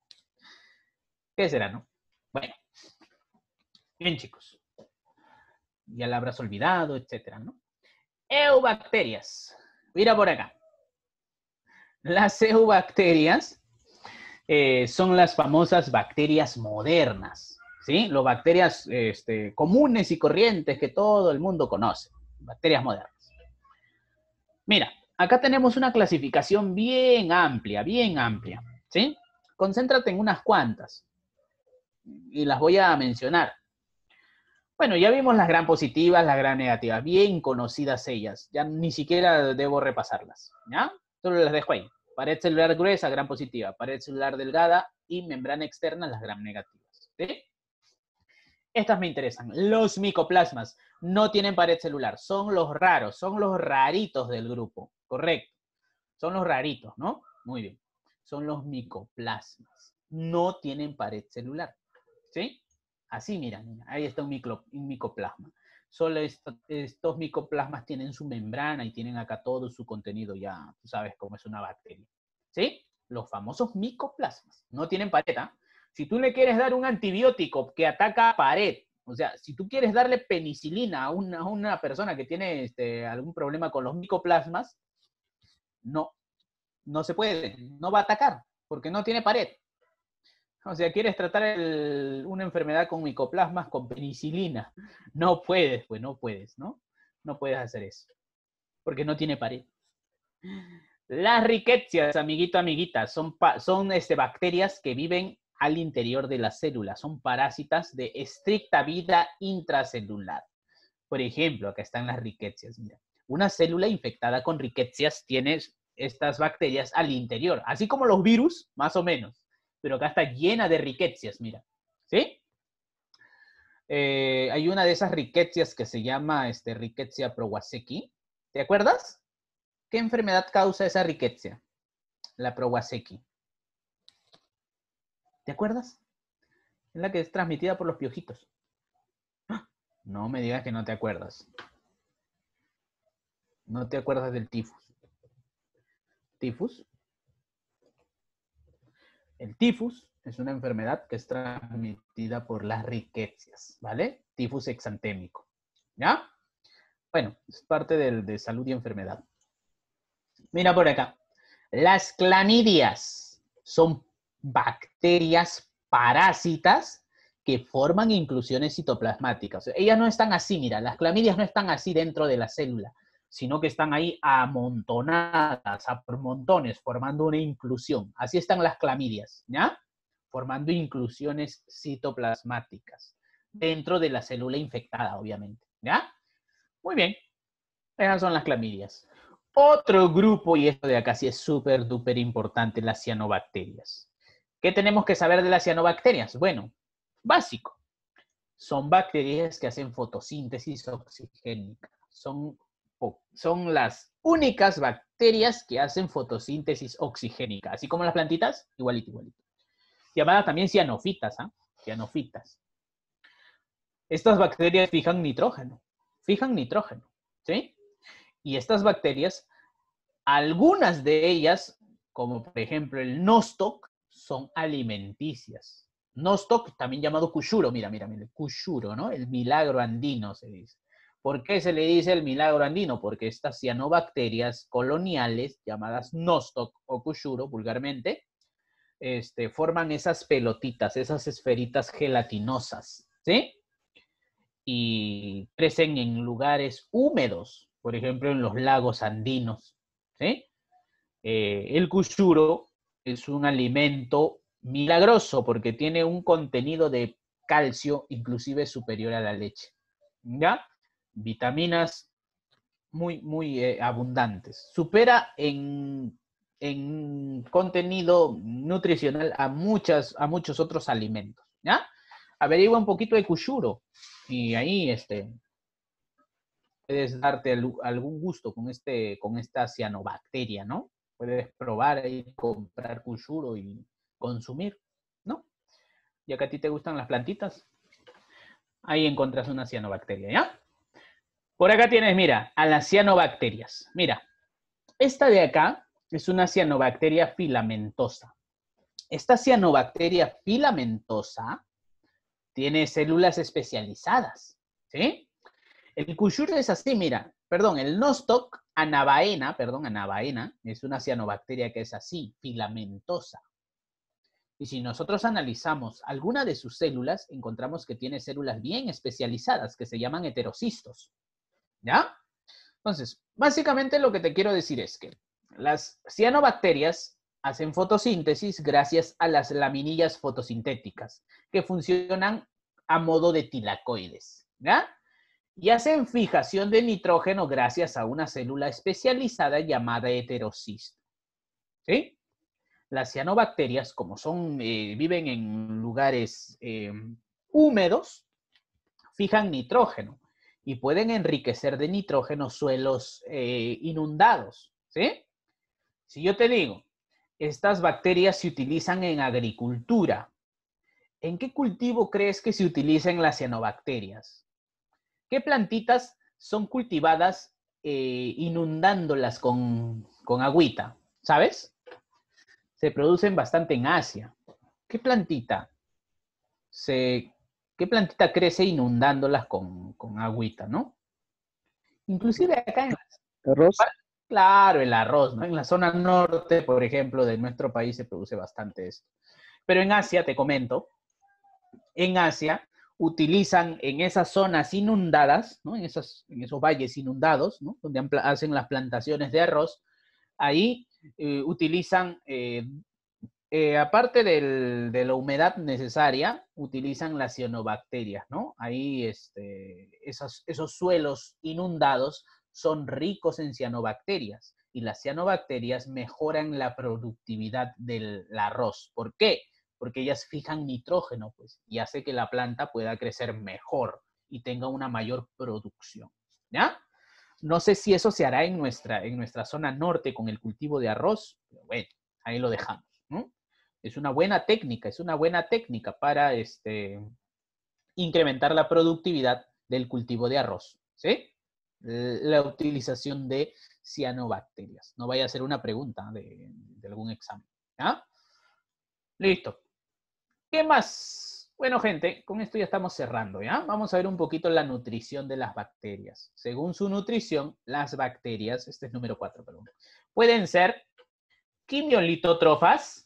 S1: ¿Qué será, no? Bueno, bien chicos, ya la habrás olvidado, etcétera, ¿no? Eubacterias, mira por acá. Las eubacterias eh, son las famosas bacterias modernas, ¿sí? Las bacterias este, comunes y corrientes que todo el mundo conoce, bacterias modernas. Mira, acá tenemos una clasificación bien amplia, bien amplia, ¿sí? Concéntrate en unas cuantas y las voy a mencionar. Bueno, ya vimos las gran positivas, las gran negativas, bien conocidas ellas, ya ni siquiera debo repasarlas, ¿ya? Solo las dejo ahí. Pared celular gruesa, gran positiva, pared celular delgada y membrana externa, las gran negativas, ¿sí? Estas me interesan. Los micoplasmas no tienen pared celular, son los raros, son los raritos del grupo, correcto. Son los raritos, ¿no? Muy bien. Son los micoplasmas. No tienen pared celular. ¿Sí? Así, mira, mira ahí está un, micoplasma. Solo estos micoplasmas tienen su membrana y tienen acá todo su contenido ya, tú sabes cómo es una bacteria. ¿Sí? Los famosos micoplasmas. No tienen pared, ¿ah? Si tú le quieres dar un antibiótico que ataca pared, o sea, si tú quieres darle penicilina a una, persona que tiene este, algún problema con los micoplasmas, no, no se puede, no va a atacar, porque no tiene pared. O sea, quieres tratar una enfermedad con micoplasmas con penicilina. No puedes, pues no puedes, ¿no? No puedes hacer eso, porque no tiene pared. Las riquecias, amiguito, amiguita, son, son este, bacterias que viven al interior de las células. Son parásitas de estricta vida intracelular. Por ejemplo, acá están las riquezas Mira, una célula infectada con riquecias tiene estas bacterias al interior, así como los virus, más o menos. Pero acá está llena de riquezas mira. ¿Sí? Eh, hay una de esas riquezas que se llama este, rickettsia ¿Te acuerdas? ¿Qué enfermedad causa esa riqueza La prowazeki. ¿Te acuerdas? Es la que es transmitida por los piojitos. ¡Ah! No me digas que no te acuerdas. No te acuerdas del tifus. ¿Tifus? El tifus es una enfermedad que es transmitida por las riquezas, ¿vale? Tifus exantémico. ¿Ya? Bueno, es parte del, de salud y enfermedad. Mira por acá. Las clamidias son bacterias parásitas que forman inclusiones citoplasmáticas. ellas no están así, mira, las clamidias no están así dentro de la célula, sino que están ahí amontonadas, a por montones, formando una inclusión. Así están las clamidias, ¿ya? Formando inclusiones citoplasmáticas dentro de la célula infectada, obviamente, ¿ya? Muy bien, esas son las clamidias. Otro grupo, y esto de acá sí es súper, duper importante, las cianobacterias. ¿Qué tenemos que saber de las cianobacterias? Bueno, básico. Son bacterias que hacen fotosíntesis oxigénica. Son, son las únicas bacterias que hacen fotosíntesis oxigénica. Así como las plantitas, igualito, igualito. Llamadas también cianofitas, ¿ah? Cianofitas. Estas bacterias fijan nitrógeno. Fijan nitrógeno, ¿sí? Y estas bacterias, algunas de ellas, como por ejemplo el Nostoc, son alimenticias. Nostoc, también llamado Cushuro, mira, mira, mira, Cushuro, ¿no? El milagro andino se dice. ¿Por qué se le dice el milagro andino? Porque estas cianobacterias coloniales, llamadas Nostoc o Cushuro vulgarmente, este, forman esas pelotitas, esas esferitas gelatinosas, ¿sí? Y crecen en lugares húmedos, por ejemplo, en los lagos andinos, ¿sí? Eh, el cuchuro es un alimento milagroso porque tiene un contenido de calcio inclusive superior a la leche. ¿Ya? Vitaminas muy, muy eh, abundantes. Supera en, contenido nutricional a, muchas, a muchos otros alimentos. ¿Ya? Averigua un poquito de cuchuro y ahí este, puedes darte algún gusto con, este, con esta cianobacteria, ¿no? Puedes probar y comprar kushuro y consumir, ¿no? Ya que a ti te gustan las plantitas, ahí encontras una cianobacteria, ¿ya? Por acá tienes, mira, a las cianobacterias. Mira, esta de acá es una cianobacteria filamentosa. Esta cianobacteria filamentosa tiene células especializadas, ¿sí? El kushuro es así, mira, perdón, el Nostoc anabaena, perdón, anabaena, es una cianobacteria que es así, filamentosa. Y si nosotros analizamos alguna de sus células, encontramos que tiene células bien especializadas que se llaman heterocistos. ¿Ya? Entonces, básicamente lo que te quiero decir es que las cianobacterias hacen fotosíntesis gracias a las laminillas fotosintéticas que funcionan a modo de tilacoides. ¿Ya? y hacen fijación de nitrógeno gracias a una célula especializada llamada heterocisto. ¿Sí? Las cianobacterias, como son, eh, viven en lugares eh, húmedos, fijan nitrógeno y pueden enriquecer de nitrógeno suelos eh, inundados. ¿Sí? Si yo te digo, estas bacterias se utilizan en agricultura, ¿en qué cultivo crees que se utilizan las cianobacterias? ¿Qué plantitas son cultivadas eh, inundándolas con, con agüita? ¿Sabes? Se producen bastante en Asia. ¿Qué plantita? ¿Qué plantita crece inundándolas con, con agüita, no? Inclusive acá en ¿Arroz? Claro, el arroz, ¿no? En la zona norte, por ejemplo, de nuestro país se produce bastante esto. Pero en Asia, te comento, en Asia utilizan en esas zonas inundadas, en, en esos valles inundados, donde hacen las plantaciones de arroz, ahí eh, utilizan, eh, eh, aparte de la humedad necesaria, utilizan las cianobacterias, Ahí esos, este, esos suelos inundados son ricos en cianobacterias y las cianobacterias mejoran la productividad del arroz. ¿Por qué? porque ellas fijan nitrógeno, pues, y hace que la planta pueda crecer mejor y tenga una mayor producción. ¿Ya? No sé si eso se hará en nuestra, en nuestra zona norte con el cultivo de arroz, pero bueno, ahí lo dejamos. Es una buena técnica, es una buena técnica para este, incrementar la productividad del cultivo de arroz. ¿Sí? La utilización de cianobacterias. No vaya a ser una pregunta de, algún examen. Listo. ¿Qué más? Bueno, gente, con esto ya estamos cerrando, ¿ya? Vamos a ver un poquito la nutrición de las bacterias. Según su nutrición, las bacterias, este es número 4, pueden ser quimiolitotrofas,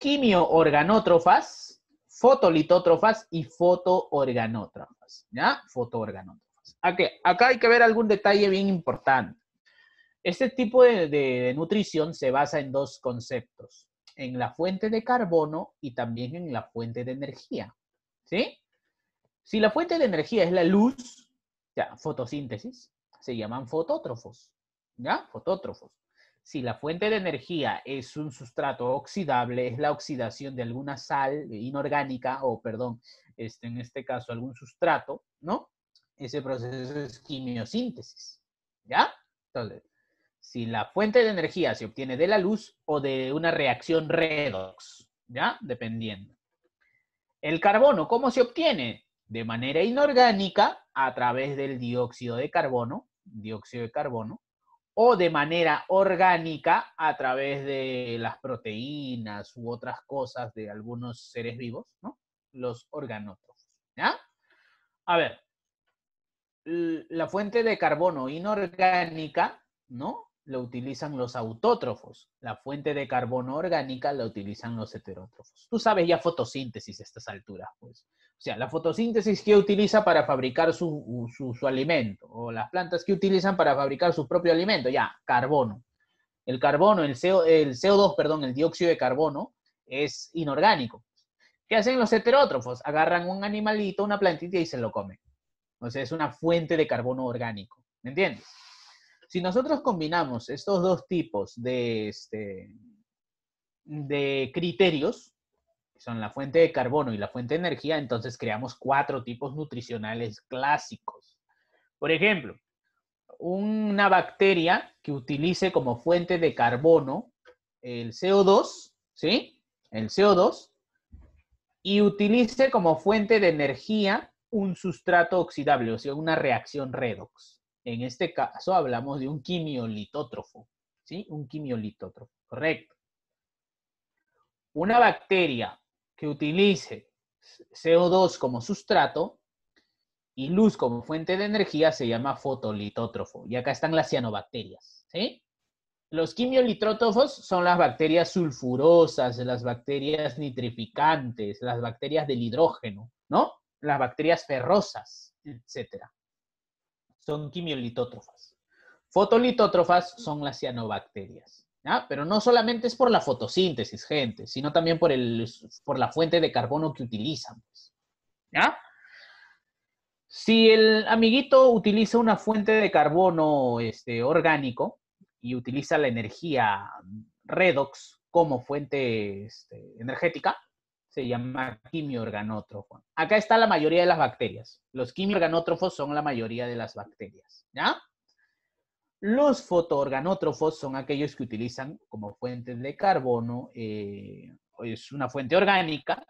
S1: quimioorganótrofas, fotolitotrofas y fotoorganótrofas, ¿ya? Fotoorganótrofas. acá hay que ver algún detalle bien importante. Este tipo de nutrición se basa en dos conceptos en la fuente de carbono y también en la fuente de energía. ¿Sí? Si la fuente de energía es la luz, ya, fotosíntesis, se llaman fotótrofos. ¿Ya? Fotótrofos. Si la fuente de energía es un sustrato oxidable, es la oxidación de alguna sal inorgánica, o perdón, este, en este caso algún sustrato, ¿no? Ese proceso es quimiosíntesis. ¿Ya? Entonces, si la fuente de energía se obtiene de la luz o de una reacción redox, ¿ya? Dependiendo. El carbono, ¿cómo se obtiene? De manera inorgánica, a través del dióxido de carbono, dióxido de carbono, o de manera orgánica, a través de las proteínas u otras cosas de algunos seres vivos, ¿no? Los organótrofos, ¿ya? A ver, la fuente de carbono inorgánica, ¿no? lo utilizan los autótrofos. La fuente de carbono orgánica la utilizan los heterótrofos. Tú sabes ya fotosíntesis a estas alturas, pues. O sea, la fotosíntesis que utiliza para fabricar su, alimento, o las plantas que utilizan para fabricar su propio alimento, ya, carbono. El carbono, el, CO, el CO2, perdón, el dióxido de carbono, es inorgánico. ¿Qué hacen los heterótrofos? Agarran un animalito, una plantita y se lo comen. O sea, es una fuente de carbono orgánico. ¿Me entiendes? si nosotros combinamos estos dos tipos este, de, criterios, que son la fuente de carbono y la fuente de energía, entonces creamos cuatro tipos nutricionales clásicos. Por ejemplo, una bacteria que utilice como fuente de carbono el CO2, ¿sí? El CO2, y utilice como fuente de energía un sustrato oxidable, o sea, una reacción redox. En este caso hablamos de un quimiolitótrofo, ¿sí? Un quimiolitótrofo, correcto. Una bacteria que utilice CO2 como sustrato y luz como fuente de energía se llama fotolitótrofo. Y acá están las cianobacterias, ¿sí? Los quimiolitrótrofos son las bacterias sulfurosas, las bacterias nitrificantes, las bacterias del hidrógeno, ¿no? Las bacterias ferrosas, etcétera son quimiolitótrofas. Fotolitótrofas son las cianobacterias. Pero no solamente es por la fotosíntesis, gente, sino también por, el, por la fuente de carbono que utilizan. Pues, si el amiguito utiliza una fuente de carbono este, orgánico y utiliza la energía redox como fuente este, energética, se llama quimiorganótrofo. Acá está la mayoría de las bacterias. Los quimiorganótrofos son la mayoría de las bacterias, ¿ya? Los fotoorganótrofos son aquellos que utilizan como fuentes de carbono, eh, es una fuente orgánica,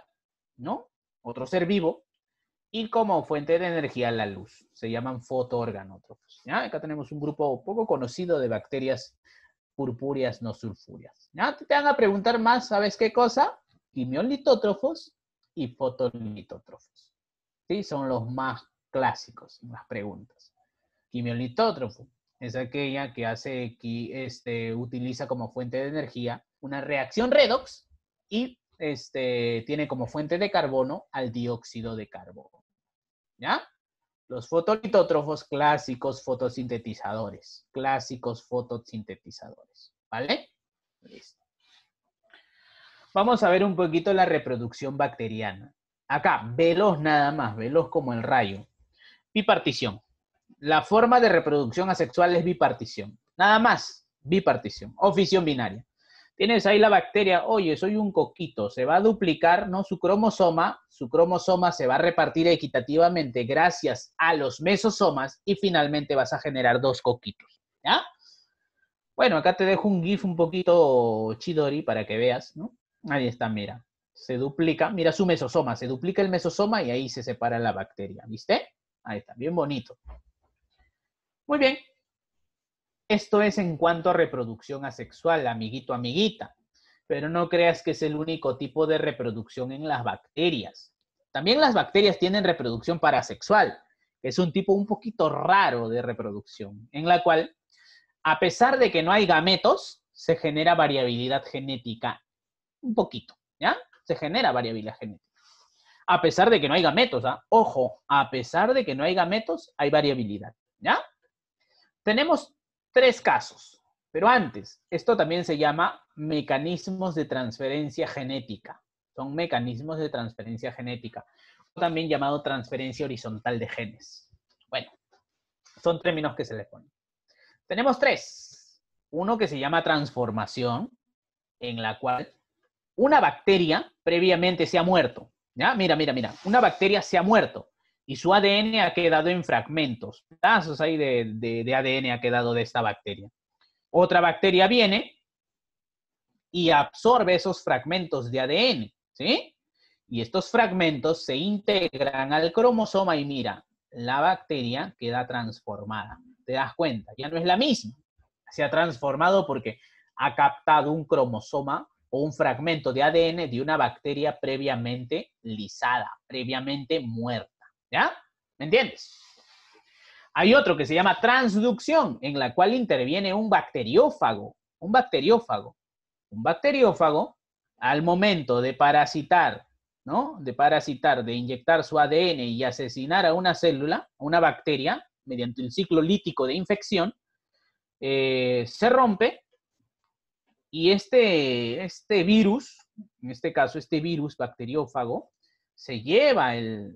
S1: ¿no? Otro ser vivo, y como fuente de energía la luz. Se llaman fotoorganótrofos. ¿ya? Acá tenemos un grupo poco conocido de bacterias purpúreas no sulfúreas. Te van a preguntar más, ¿sabes qué cosa? quimiolitótrofos y fotolitótrofos. ¿Sí? Son los más clásicos, las preguntas. Quimiolitótrofo es aquella que hace, que este, utiliza como fuente de energía una reacción redox y este, tiene como fuente de carbono al dióxido de carbono. ¿Ya? Los fotolitótrofos clásicos fotosintetizadores. Clásicos fotosintetizadores. ¿Vale? Listo. Vamos a ver un poquito la reproducción bacteriana. Acá, veloz nada más, veloz como el rayo. Bipartición. La forma de reproducción asexual es bipartición. Nada más, bipartición o binaria. Tienes ahí la bacteria, oye, soy un coquito, se va a duplicar, ¿no? Su cromosoma, su cromosoma se va a repartir equitativamente gracias a los mesosomas y finalmente vas a generar dos coquitos, ¿ya? Bueno, acá te dejo un GIF un poquito chidori para que veas, ¿no? Ahí está, mira. Se duplica, mira su mesosoma, se duplica el mesosoma y ahí se separa la bacteria, ¿viste? Ahí está, bien bonito. Muy bien. Esto es en cuanto a reproducción asexual, amiguito, amiguita. Pero no creas que es el único tipo de reproducción en las bacterias. También las bacterias tienen reproducción parasexual, que es un tipo un poquito raro de reproducción, en la cual, a pesar de que no hay gametos, se genera variabilidad genética un poquito, ¿ya? Se genera variabilidad genética. A pesar de que no hay gametos, ¿ah? Ojo, a pesar de que no hay gametos, hay variabilidad, ¿ya? Tenemos tres casos, pero antes, esto también se llama mecanismos de transferencia genética. Son mecanismos de transferencia genética, también llamado transferencia horizontal de genes. Bueno, son términos que se le ponen. Tenemos tres. Uno que se llama transformación, en la cual una bacteria previamente se ha muerto. ¿ya? Mira, mira, mira, una bacteria se ha muerto y su ADN ha quedado en fragmentos, pedazos ahí de, ADN ha quedado de esta bacteria. Otra bacteria viene y absorbe esos fragmentos de ADN, ¿sí? Y estos fragmentos se integran al cromosoma y mira, la bacteria queda transformada. ¿Te das cuenta? Ya no es la misma. Se ha transformado porque ha captado un cromosoma o un fragmento de ADN de una bacteria previamente lisada, previamente muerta. ¿Ya? ¿Me entiendes? Hay otro que se llama transducción, en la cual interviene un bacteriófago, un bacteriófago, un bacteriófago al momento de parasitar, ¿no? De parasitar, de inyectar su ADN y asesinar a una célula, a una bacteria, mediante un ciclo lítico de infección, eh, se rompe y este, este virus, en este caso este virus bacteriófago, se lleva eh,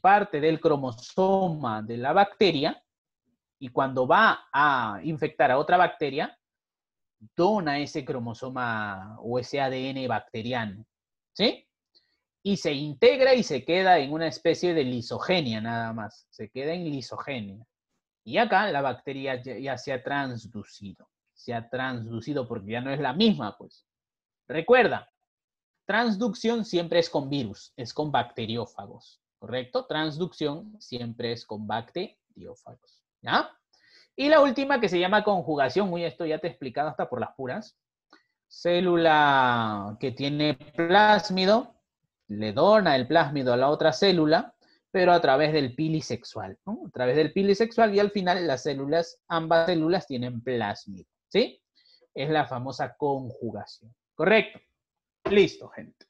S1: parte del cromosoma de la bacteria y cuando va a infectar a otra bacteria, dona ese cromosoma o ese ADN bacteriano, ¿sí? Y se integra y se queda en una especie de lisogenia nada más, se queda en lisogenia. Y acá la bacteria ya se ha transducido se ha transducido porque ya no es la misma, pues. Recuerda, transducción siempre es con virus, es con bacteriófagos, ¿correcto? Transducción siempre es con bacteriófagos, ¿ya? Y la última que se llama conjugación, muy esto ya te he explicado hasta por las puras. Célula que tiene plásmido, le dona el plásmido a la otra célula, pero a través del pili sexual, ¿no? A través del pili sexual y al final las células, ambas células tienen plásmido. ¿sí? Es la famosa conjugación. Correcto. Listo, gente.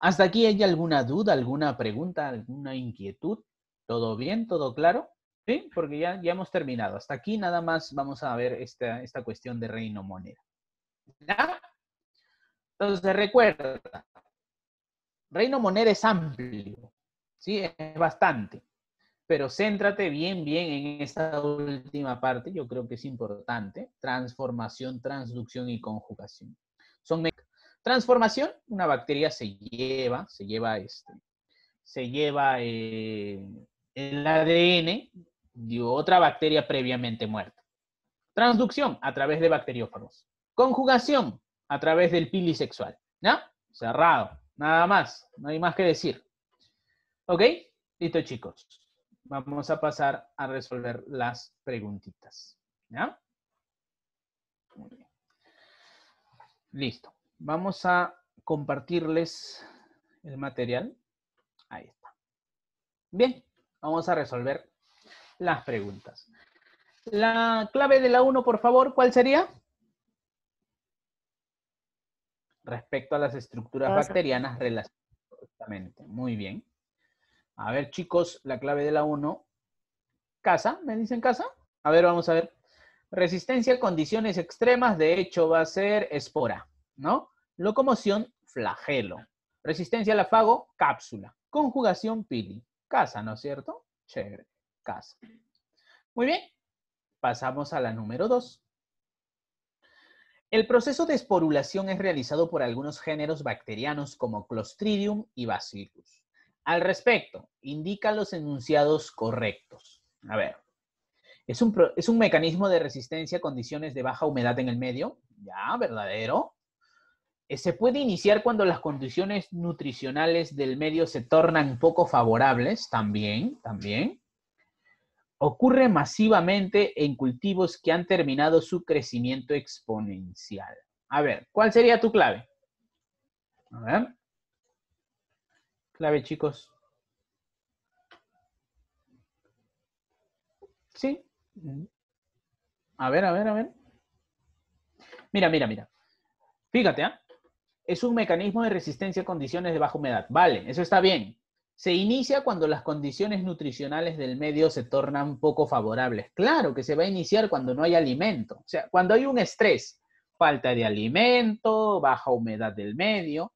S1: ¿Hasta aquí hay alguna duda, alguna pregunta, alguna inquietud? ¿Todo bien? ¿Todo claro? Sí, porque ya, ya hemos terminado. Hasta aquí nada más vamos a ver esta, cuestión de reino moneda. ¿Ya? Entonces, recuerda, reino moneda es amplio, ¿sí? Es bastante pero céntrate bien, bien en esta última parte, yo creo que es importante, transformación, transducción y conjugación. Son transformación, una bacteria se lleva, se lleva este, se lleva eh, el ADN de otra bacteria previamente muerta. Transducción, a través de bacteriófagos. Conjugación, a través del pili sexual. Cerrado, nada más, no hay más que decir. ¿Ok? Listo, chicos vamos a pasar a resolver las preguntitas. ¿Ya? Listo. Vamos a compartirles el material. Ahí está. Bien, vamos a resolver las preguntas. La clave de la 1, por favor, ¿cuál sería? Respecto a las estructuras bacterianas relacionadas. Muy bien. A ver, chicos, la clave de la 1. ¿Casa? ¿Me dicen casa? A ver, vamos a ver. Resistencia a condiciones extremas, de hecho, va a ser espora, ¿no? Locomoción, flagelo. Resistencia al afago, cápsula. Conjugación, pili. Casa, ¿no es cierto? Chévere, casa. Muy bien, pasamos a la número 2. El proceso de esporulación es realizado por algunos géneros bacterianos como Clostridium y Bacillus al respecto? Indica los enunciados correctos. A ver, es un, mecanismo de resistencia a condiciones de baja humedad en el medio, ya, verdadero. Eh, se puede iniciar cuando las condiciones nutricionales del medio se tornan poco favorables, también, también. Ocurre masivamente en cultivos que han terminado su crecimiento exponencial. A ver, ¿cuál sería tu clave? A ver clave, chicos. Sí. A ver, a ver, a ver. Mira, mira, mira. Fíjate, ¿ah? Es un mecanismo de resistencia a condiciones de baja humedad. Vale, eso está bien. Se inicia cuando las condiciones nutricionales del medio se tornan poco favorables. Claro que se va a iniciar cuando no hay alimento. O sea, cuando hay un estrés, falta de alimento, baja humedad del medio,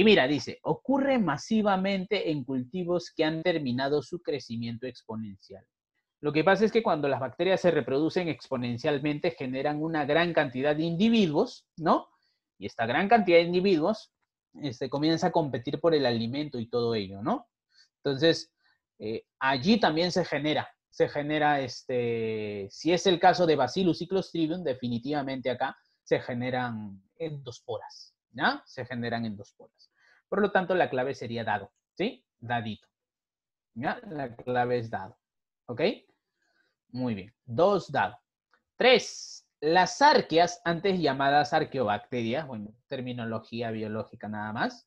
S1: y mira, dice, ocurre masivamente en cultivos que han terminado su crecimiento exponencial. Lo que pasa es que cuando las bacterias se reproducen exponencialmente generan una gran cantidad de individuos, ¿no? Y esta gran cantidad de individuos este, comienza a competir por el alimento y todo ello, ¿no? Entonces, eh, allí también se genera, se genera, este, si es el caso de Bacillus Clostridium, definitivamente acá se generan endosporas, ¿ya? Se generan endosporas. Por lo tanto, la clave sería dado, ¿sí? Dadito. La clave es dado. ¿Ok? Muy bien. Dos, dado. Tres, las arqueas, antes llamadas arqueobacterias, bueno, terminología biológica nada más,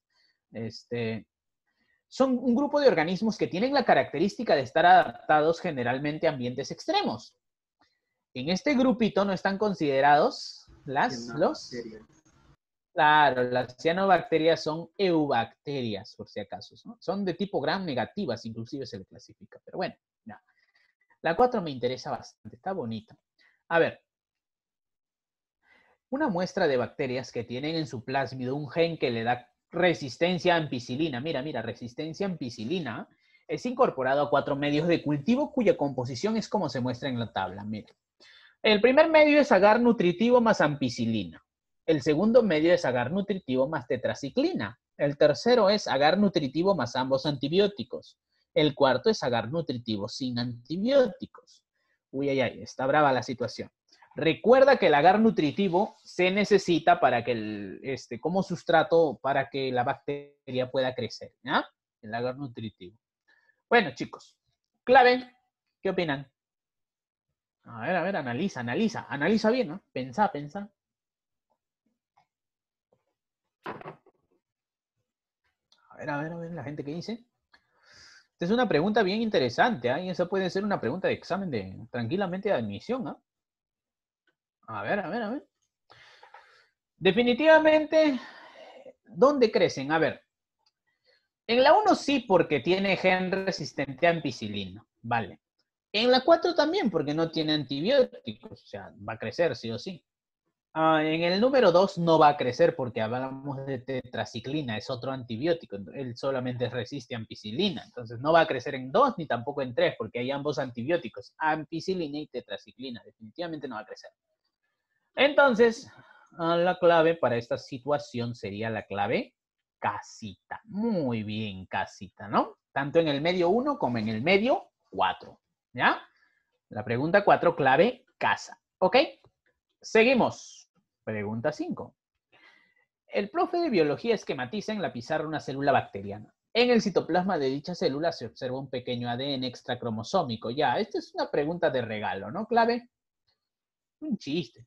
S1: este, son un grupo de organismos que tienen la característica de estar adaptados generalmente a ambientes extremos. En este grupito no están considerados las, los, Claro, las cianobacterias son eubacterias, por si acaso. ¿no? Son de tipo gram negativas, inclusive se le clasifica. Pero bueno, ya. la 4 me interesa bastante, está bonita. A ver, una muestra de bacterias que tienen en su plásmido un gen que le da resistencia a ampicilina. Mira, mira, resistencia a ampicilina es incorporado a cuatro medios de cultivo cuya composición es como se muestra en la tabla. Mira. El primer medio es agar nutritivo más ampicilina. El segundo medio es agar nutritivo más tetraciclina. El tercero es agar nutritivo más ambos antibióticos. El cuarto es agar nutritivo sin antibióticos. Uy, ay, ay, está brava la situación. Recuerda que el agar nutritivo se necesita para que el, este, como sustrato para que la bacteria pueda crecer, El agar nutritivo. Bueno, chicos, clave, ¿qué opinan? A ver, a ver, analiza, analiza, analiza bien, ¿no? Pensá, pensá. A ver, a ver, a ver, la gente que dice. Esta es una pregunta bien interesante, ¿ah? y esa puede ser una pregunta de examen de tranquilamente de admisión. ¿ah? A ver, a ver, a ver. Definitivamente, ¿dónde crecen? A ver, en la 1 sí, porque tiene gen resistente a ampicilina, vale. En la 4 también, porque no tiene antibióticos, o sea, va a crecer sí o sí. Ah, en el número 2 no va a crecer porque hablamos de tetraciclina, es otro antibiótico, él solamente resiste a ampicilina, entonces no va a crecer en 2 ni tampoco en 3 porque hay ambos antibióticos, ampicilina y tetraciclina, definitivamente no va a crecer. Entonces, ah, la clave para esta situación sería la clave casita, muy bien casita, ¿no? Tanto en el medio 1 como en el medio 4, ¿ya? La pregunta 4, clave casa, ¿ok? Seguimos. Pregunta 5. El profe de biología esquematiza en la pizarra una célula bacteriana. En el citoplasma de dicha célula se observa un pequeño ADN extracromosómico. Ya, esta es una pregunta de regalo, ¿no, Clave? Un chiste.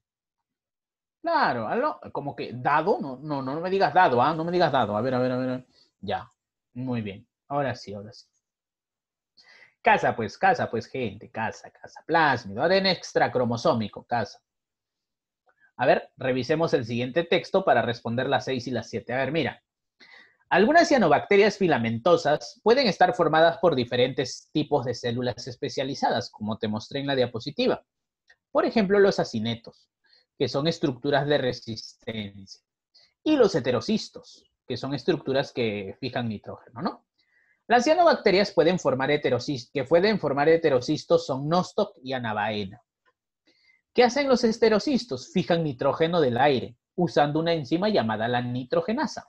S1: Claro, como que dado, no, no, no me digas dado, ah, no me digas dado. A ver, a ver, a ver. Ya, muy bien. Ahora sí, ahora sí. Casa, pues, casa, pues, gente, casa, casa. Plásmido, ADN extracromosómico, casa. A ver, revisemos el siguiente texto para responder las 6 y las 7. A ver, mira. Algunas cianobacterias filamentosas pueden estar formadas por diferentes tipos de células especializadas, como te mostré en la diapositiva. Por ejemplo, los acinetos, que son estructuras de resistencia, y los heterocistos, que son estructuras que fijan nitrógeno, ¿no? Las cianobacterias pueden formar que pueden formar heterocistos son Nostoc y Anabaena. ¿Qué hacen los esterocistos? Fijan nitrógeno del aire usando una enzima llamada la nitrogenasa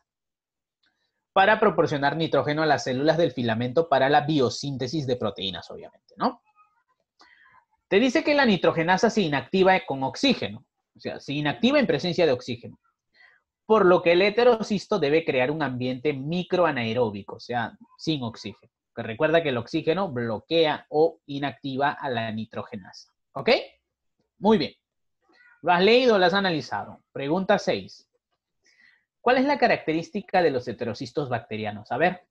S1: para proporcionar nitrógeno a las células del filamento para la biosíntesis de proteínas, obviamente, ¿no? Te dice que la nitrogenasa se inactiva con oxígeno, o sea, se inactiva en presencia de oxígeno, por lo que el heterocisto debe crear un ambiente microanaeróbico, o sea, sin oxígeno. Que recuerda que el oxígeno bloquea o inactiva a la nitrogenasa, ¿ok? Muy bien. ¿Lo has leído, lo has analizado? Pregunta 6. ¿Cuál es la característica de los heterocistos bacterianos? A ver.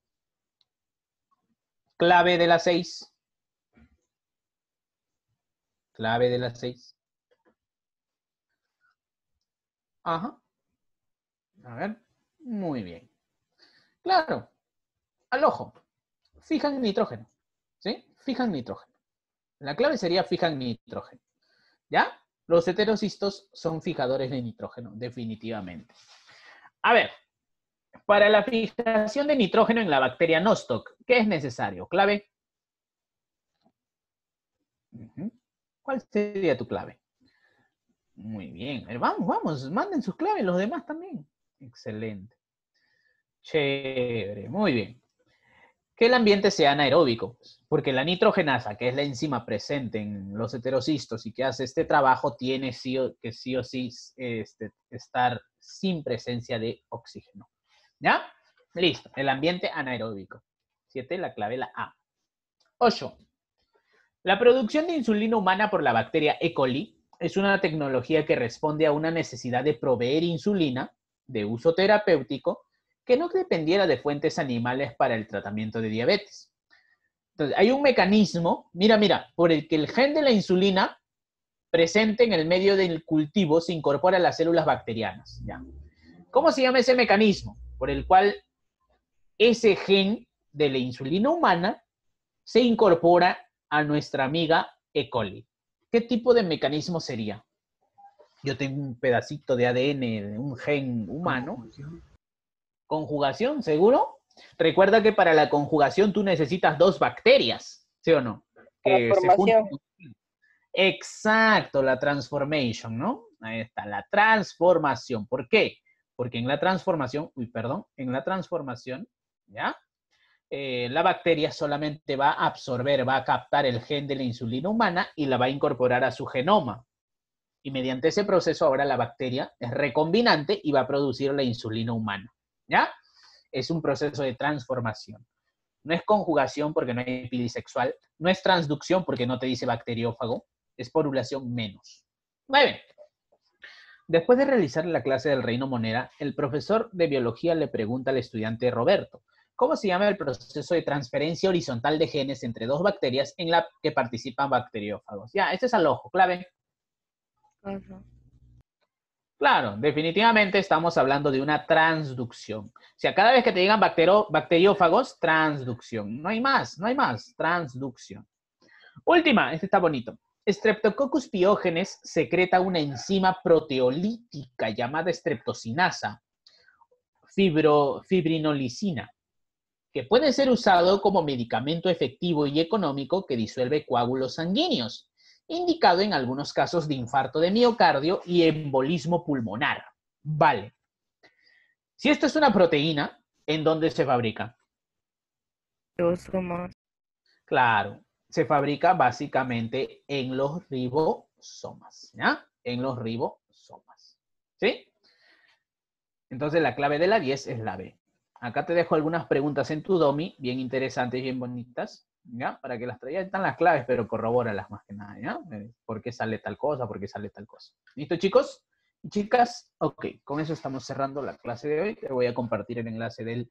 S1: Clave de la 6. Clave de las 6. Ajá. A ver. Muy bien. Claro. Al ojo. Fijan nitrógeno. ¿Sí? Fijan nitrógeno. La clave sería fijan nitrógeno. ¿Ya? Los heterocistos son fijadores de nitrógeno, definitivamente. A ver, para la fijación de nitrógeno en la bacteria Nostoc, ¿qué es necesario? ¿Clave? ¿Cuál sería tu clave? Muy bien. Eh, vamos, vamos, manden sus claves los demás también. Excelente. Chévere, muy bien que el ambiente sea anaeróbico, pues, porque la nitrogenasa, que es la enzima presente en los heterocistos y que hace este trabajo, tiene que sí o sí este, estar sin presencia de oxígeno. ¿Ya? Listo, el ambiente anaeróbico. Siete, la clave la A. Ocho. La producción de insulina humana por la bacteria E. coli es una tecnología que responde a una necesidad de proveer insulina de uso terapéutico que no dependiera de fuentes animales para el tratamiento de diabetes. Entonces, hay un mecanismo, mira, mira, por el que el gen de la insulina presente en el medio del cultivo se incorpora a las células bacterianas. ¿ya? ¿Cómo se llama ese mecanismo? Por el cual ese gen de la insulina humana se incorpora a nuestra amiga E. coli. ¿Qué tipo de mecanismo sería? Yo tengo un pedacito de ADN de un gen humano Conjugación, ¿seguro? Recuerda que para la conjugación tú necesitas dos bacterias, ¿sí o no? Que transformación. Exacto, la transformation, ¿no? Ahí está, la transformación. ¿Por qué? Porque en la transformación, uy, perdón, en la transformación, ¿ya? Eh, la bacteria solamente va a absorber, va a captar el gen de la insulina humana y la va a incorporar a su genoma. Y mediante ese proceso ahora la bacteria es recombinante y va a producir la insulina humana. ¿ya? Es un proceso de transformación. No es conjugación porque no hay sexual. no es transducción porque no te dice bacteriófago, es porulación menos. Muy bien. Después de realizar la clase del reino monera, el profesor de biología le pregunta al estudiante Roberto, ¿cómo se llama el proceso de transferencia horizontal de genes entre dos bacterias en la que participan bacteriófagos? Ya, este es al ojo, clave. Claro, definitivamente estamos hablando de una transducción. O sea, cada vez que te digan bacteriófagos, transducción. No hay más, no hay más, transducción. Última, este está bonito. Streptococcus piógenes secreta una enzima proteolítica llamada streptocinasa, fibrinolisina, que puede ser usado como medicamento efectivo y económico que disuelve coágulos sanguíneos indicado en algunos casos de infarto de miocardio y embolismo pulmonar. Vale. Si esto es una proteína, ¿en dónde se fabrica? Los ribosomas. Claro, se fabrica básicamente en los ribosomas, ¿ya? En los ribosomas, ¿sí? Entonces la clave de la 10 es la B. Acá te dejo algunas preguntas en tu DOMI, bien interesantes, y bien bonitas. ¿ya? Para que las traigas están las claves, pero las más que nada, ¿ya? Eh, ¿Por qué sale tal cosa? ¿Por qué sale tal cosa? ¿Listo, chicos? Chicas, ok, con eso estamos cerrando la clase de hoy. Te voy a compartir el enlace del